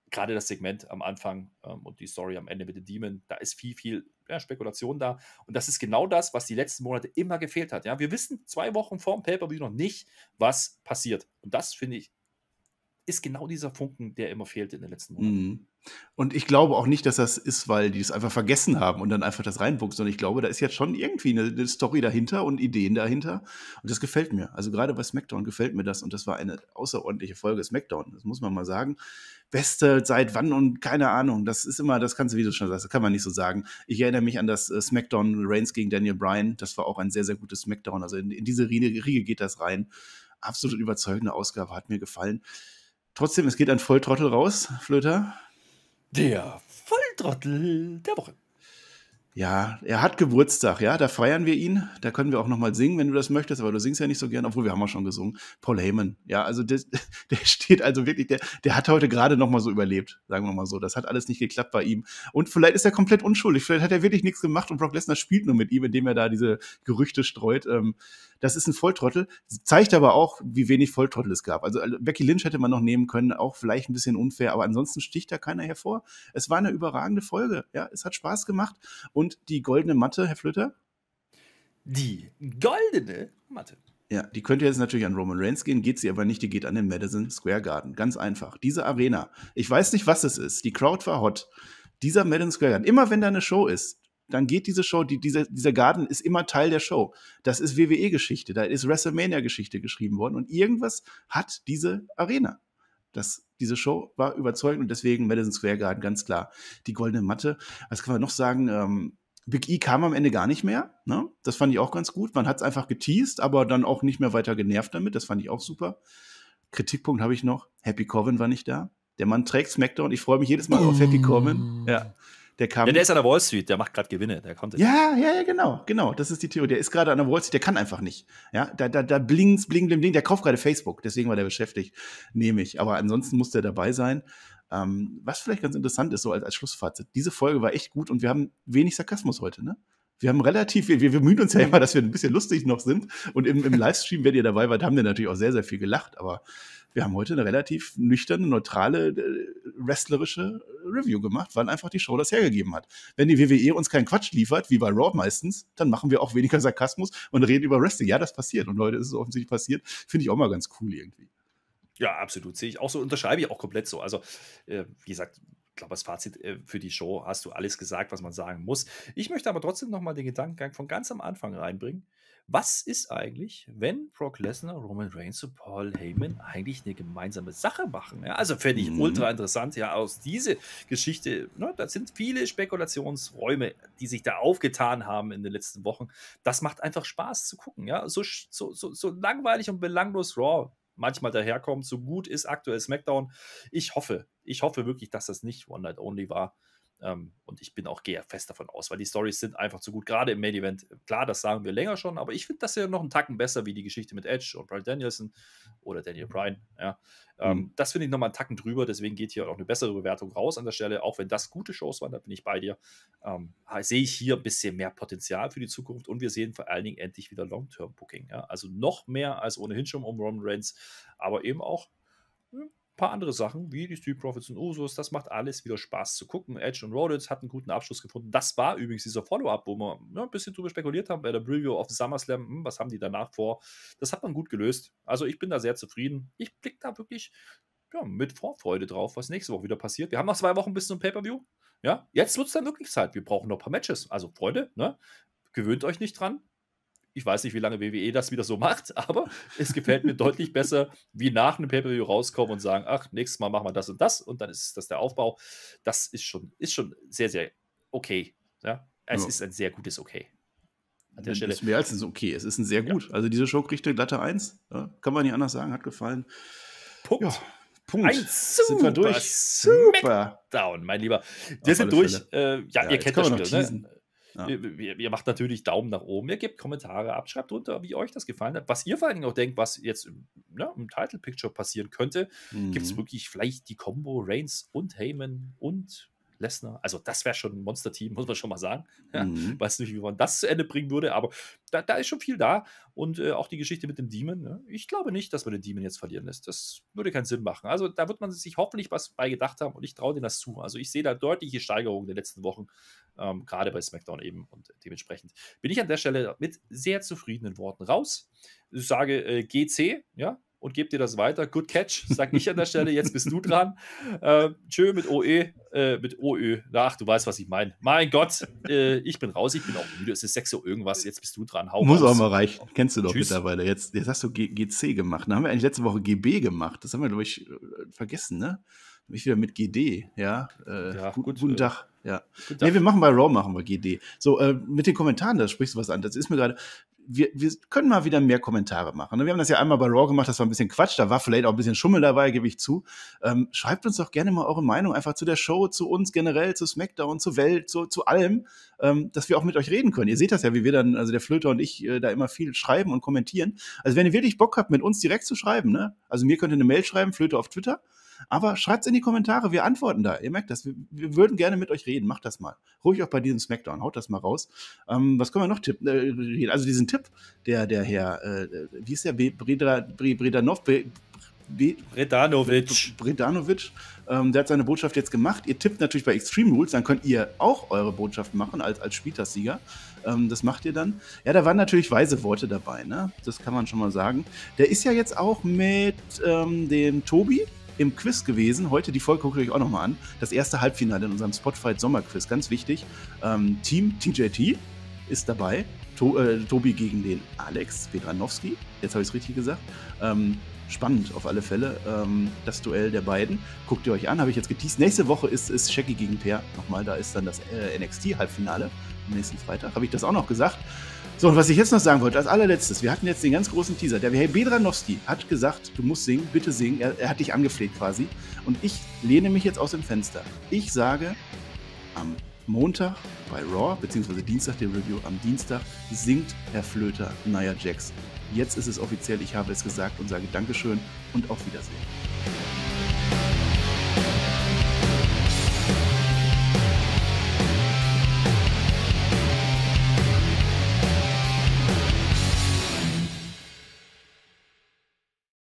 Gerade das Segment am Anfang ähm, und die Story am Ende mit dem Demon, da ist viel, viel ja, Spekulation da. Und das ist genau das, was die letzten Monate immer gefehlt hat. Ja, wir wissen zwei Wochen vorm Pay-Per-View noch nicht, was passiert. Und das finde ich, ist genau dieser Funken, der immer fehlte in den letzten Monaten. Mhm. Und ich glaube auch nicht, dass das ist, weil die es einfach vergessen haben und dann einfach das reinbuchst, sondern ich glaube, da ist jetzt schon irgendwie eine, eine, Story dahinter und Ideen dahinter. Und das gefällt mir. Also gerade bei SmackDown gefällt mir das. Und das war eine außerordentliche Folge SmackDown. Das muss man mal sagen. Beste seit wann und keine Ahnung. Das ist immer, das kannst du, wie du schon sagst, das kann man nicht so sagen. Ich erinnere mich an das äh, SmackDown Reigns gegen Daniel Bryan. Das war auch ein sehr, sehr gutes SmackDown. Also in, in diese Riege geht das rein. Absolut überzeugende Ausgabe, hat mir gefallen. Trotzdem, es geht ein Volltrottel raus, Flöter. Der Volltrottel der Woche. Ja, er hat Geburtstag, ja, da feiern wir ihn. Da können wir auch nochmal singen, wenn du das möchtest, aber du singst ja nicht so gern, obwohl wir haben ja schon gesungen. Paul Heyman, ja, also das, <laughs> der steht also wirklich, der, der hat heute gerade nochmal so überlebt, sagen wir mal so. Das hat alles nicht geklappt bei ihm. Und vielleicht ist er komplett unschuldig, vielleicht hat er wirklich nichts gemacht und Brock Lesnar spielt nur mit ihm, indem er da diese Gerüchte streut. Ähm, das ist ein Volltrottel. Zeigt aber auch, wie wenig Volltrottel es gab. Also, also Becky Lynch hätte man noch nehmen können, auch vielleicht ein bisschen unfair, aber ansonsten sticht da keiner hervor. Es war eine überragende Folge. Ja, es hat Spaß gemacht. Und die goldene Matte, Herr Flütter? Die goldene Matte. Ja, die könnte jetzt natürlich an Roman Reigns gehen, geht sie aber nicht, die geht an den Madison Square Garden. Ganz einfach. Diese Arena. Ich weiß nicht, was es ist. Die Crowd war hot. Dieser Madison Square Garden. Immer wenn da eine Show ist, dann geht diese Show, die, dieser, dieser Garten ist immer Teil der Show. Das ist WWE-Geschichte, da ist WrestleMania-Geschichte geschrieben worden und irgendwas hat diese Arena. Das, diese Show war überzeugend und deswegen Madison Square Garden, ganz klar. Die goldene Matte. Was kann man noch sagen? Ähm, Big E kam am Ende gar nicht mehr. Ne? Das fand ich auch ganz gut. Man hat es einfach geteased, aber dann auch nicht mehr weiter genervt damit. Das fand ich auch super. Kritikpunkt habe ich noch. Happy Corbin war nicht da. Der Mann trägt SmackDown. Ich freue mich jedes Mal oh. auf Happy Corbin. Mm. Ja. Der kam. Ja, der ist an der Wall Street, der macht gerade Gewinne, der kommt Ja, ja, ja, genau, genau. Das ist die Theorie. Der ist gerade an der Wall Street, der kann einfach nicht. Ja, da, da, da blings, bling, bling, bling. Der kauft gerade Facebook, deswegen war der beschäftigt, nehme ich. Aber ansonsten muss der dabei sein. Ähm, was vielleicht ganz interessant ist, so als, als Schlussfazit. Diese Folge war echt gut und wir haben wenig Sarkasmus heute, ne? wir haben relativ, wir, wir bemühen uns ja immer, dass wir ein bisschen lustig noch sind. Und im, im Livestream, wenn ihr dabei wart, haben wir natürlich auch sehr, sehr viel gelacht. Aber wir haben heute eine relativ nüchterne, neutrale Äh, wrestlerische äh, Review gemacht, weil einfach die Show das hergegeben hat. Wenn die WWE uns keinen Quatsch liefert, wie bei Raw meistens, dann machen wir auch weniger Sarkasmus und reden über Wrestling. Ja, das passiert. Und Leute, es ist offensichtlich passiert. Finde ich auch mal ganz cool irgendwie. Ja, absolut. Sehe ich auch so, unterschreibe ich auch komplett so. Also, äh, wie gesagt, ich glaube, das Fazit äh, für die Show hast du alles gesagt, was man sagen muss. Ich möchte aber trotzdem nochmal den Gedankengang von ganz am Anfang reinbringen. Was ist eigentlich, wenn Brock Lesnar, Roman Reigns und Paul Heyman eigentlich eine gemeinsame Sache machen? Ja, also fände ich mhm. ultra interessant, ja, aus dieser Geschichte, ne, da sind viele Spekulationsräume, die sich da aufgetan haben in den letzten Wochen. Das macht einfach Spaß zu gucken, ja. So, so, so, so langweilig und belanglos Raw manchmal daherkommt, so gut ist aktuell SmackDown. Ich hoffe, ich hoffe wirklich, dass das nicht One Night Only war. Ähm, und ich bin auch gehe fest davon aus, weil die Stories sind einfach zu gut. Gerade im Main Event, klar, das sagen wir länger schon, aber ich finde das ja noch einen Tacken besser wie die Geschichte mit Edge und Brian Danielson oder Daniel mhm. Bryan. Ja. Mhm. Ähm, mhm. Das finde ich nochmal einen Tacken drüber, deswegen geht hier auch eine bessere Bewertung raus an der Stelle, auch wenn das gute Shows waren, da bin ich bei dir. Ähm, ah, Sehe ich hier ein bisschen mehr Potenzial für die Zukunft und wir sehen vor allen Dingen endlich wieder Long-Term-Booking. Ja. Also noch mehr als ohnehin schon um Roman Reigns, aber eben auch hm, paar andere Sachen, wie die Street Profits und Usos. Das macht alles wieder Spaß zu gucken. Edge und Rollins hatten einen guten Abschluss gefunden. Das war übrigens dieser Follow-up, wo wir ja, ne, ein bisschen drüber spekuliert haben bei der Preview of SummerSlam. Hm, was haben die danach vor? Das hat man gut gelöst. Also ich bin da sehr zufrieden. Ich blicke da wirklich ja, mit Vorfreude drauf, was nächste Woche wieder passiert. Wir haben noch zwei Wochen bis zum Pay-Per-View. Ja, jetzt wird es dann wirklich Zeit. Wir brauchen noch ein paar Matches. Also, Freunde, ne? gewöhnt euch nicht dran. Ich weiß nicht, wie lange WWE das wieder so macht, <laughs> aber es gefällt mir deutlich besser, wie nach einem pay view rauskommen und sagen, ach, nächstes Mal machen wir das und das und dann ist das der Aufbau. Das ist schon, ist schon sehr, sehr okay. Ja? Es ja. ist ein sehr gutes Okay. An der Stelle. Ist mehr als ein okay. Es ist ein sehr gut. Ja. Also diese Show kriegt eine glatte Eins. Ja? Kann man nicht anders sagen, hat gefallen. Punkt. Ja. Punkt. Ein sind wir durch. Super. Smackdown, mein Lieber. Wir Auf sind durch. Äh, ja, ja, ihr kennt das Spiel. Ne? Ja. Ihr, äh, ihr, macht natürlich Daumen nach oben, ihr gebt Kommentare ab, schreibt drunter, wie euch das gefallen hat, was ihr vor allen Dingen auch denkt, was jetzt na, ne, im Title Picture passieren könnte. Mhm. Gibt es wirklich vielleicht die Combo Reigns und Heyman und Lesnar. Also, das wäre schon ein Monster-Team, muss man schon mal sagen. Ja, mhm. Weiß nicht, wie man das zu Ende bringen würde, aber da, da ist schon viel da. Und äh, auch die Geschichte mit dem Demon. Ne? Ich glaube nicht, dass man den Demon jetzt verlieren lässt. Das würde keinen Sinn machen. Also, da wird man sich hoffentlich was bei gedacht haben und ich traue denen das zu. Also, ich sehe da deutliche Steigerungen in den letzten Wochen, ähm, gerade bei SmackDown eben. Und dementsprechend bin ich an der Stelle mit sehr zufriedenen Worten raus. Ich sage äh, GC, ja, und gebe dir das weiter. Good catch, sag ich an der Stelle, jetzt bist du dran. Äh, tschö mit OE, äh, mit OÖ. Ach, du weißt, was ich meine. Mein Gott, äh, ich bin raus, ich bin auch müde. Es ist 6 Uhr irgendwas, jetzt bist du dran. Hau Muss raus. auch mal reichen, kennst du doch Tschüss. mittlerweile. Jetzt, jetzt hast du G GC gemacht. da haben wir eigentlich letzte Woche GB gemacht. Das haben wir, glaube ich, äh, vergessen, ne? Ich wieder mit GD, ja. Äh, ja gut, guten äh, Tag. Ja. Nee, wir machen bei Raw, machen wir GD. So, äh, mit den Kommentaren, da sprichst du was an. Das ist mir gerade. Wir, wir können mal wieder mehr Kommentare machen. Ne? Wir haben das ja einmal bei Raw gemacht, das war ein bisschen Quatsch, da war vielleicht auch ein bisschen Schummel dabei, gebe ich zu. Ähm, schreibt uns doch gerne mal eure Meinung einfach zu der Show, zu uns generell, zu SmackDown, zur Welt, zu, zu allem, ähm, dass wir auch mit euch reden können. Ihr seht das ja, wie wir dann, also der Flöter und ich, äh, da immer viel schreiben und kommentieren. Also wenn ihr wirklich Bock habt, mit uns direkt zu schreiben, ne? also mir könnt ihr eine Mail schreiben, Flöter auf Twitter aber schreibt es in die Kommentare, wir antworten da. Ihr merkt das, wir, wir, würden gerne mit euch reden. Macht das mal. Ruhig auch bei diesem Smackdown, haut das mal raus. Ähm, was können wir noch tippen? Äh, also diesen Tipp, der, der Herr, äh, äh wie ist der, Bredanov, Bredanovic. Bredanovic. Ähm, der hat seine Botschaft jetzt gemacht. Ihr tippt natürlich bei Extreme Rules, dann könnt ihr auch eure Botschaft machen als, als Spieltagssieger. Ähm, das macht ihr dann. Ja, da waren natürlich weise Worte dabei, ne? Das kann man schon mal sagen. Der ist ja jetzt auch mit ähm, dem Tobi, im Quiz gewesen. Heute die Folge guckt euch auch nochmal an. Das erste Halbfinale in unserem Spotfight Sommerquiz, ganz wichtig. Ähm, Team TJT ist dabei. To äh, Tobi gegen den Alex Pedranowski. Jetzt habe ich es richtig gesagt. Ähm, spannend auf alle Fälle, ähm, das Duell der beiden. Guckt ihr euch an, habe ich jetzt geteased. Nächste Woche ist es Shaggy gegen Peer. Nochmal, da ist dann das äh, NXT-Halbfinale am nächsten Freitag. Habe ich das auch noch gesagt? So, und was ich jetzt noch sagen wollte, als allerletztes, wir hatten jetzt den ganz großen Teaser. Der Herr Bedranowski hat gesagt, du musst singen, bitte singen. Er, er hat dich angefleht quasi. Und ich lehne mich jetzt aus dem Fenster. Ich sage, am Montag bei Raw, beziehungsweise Dienstag dem Review, am Dienstag singt Herr Flöter Nia Jax. Jetzt ist es offiziell, ich habe es gesagt und sage Dankeschön und auf Wiedersehen.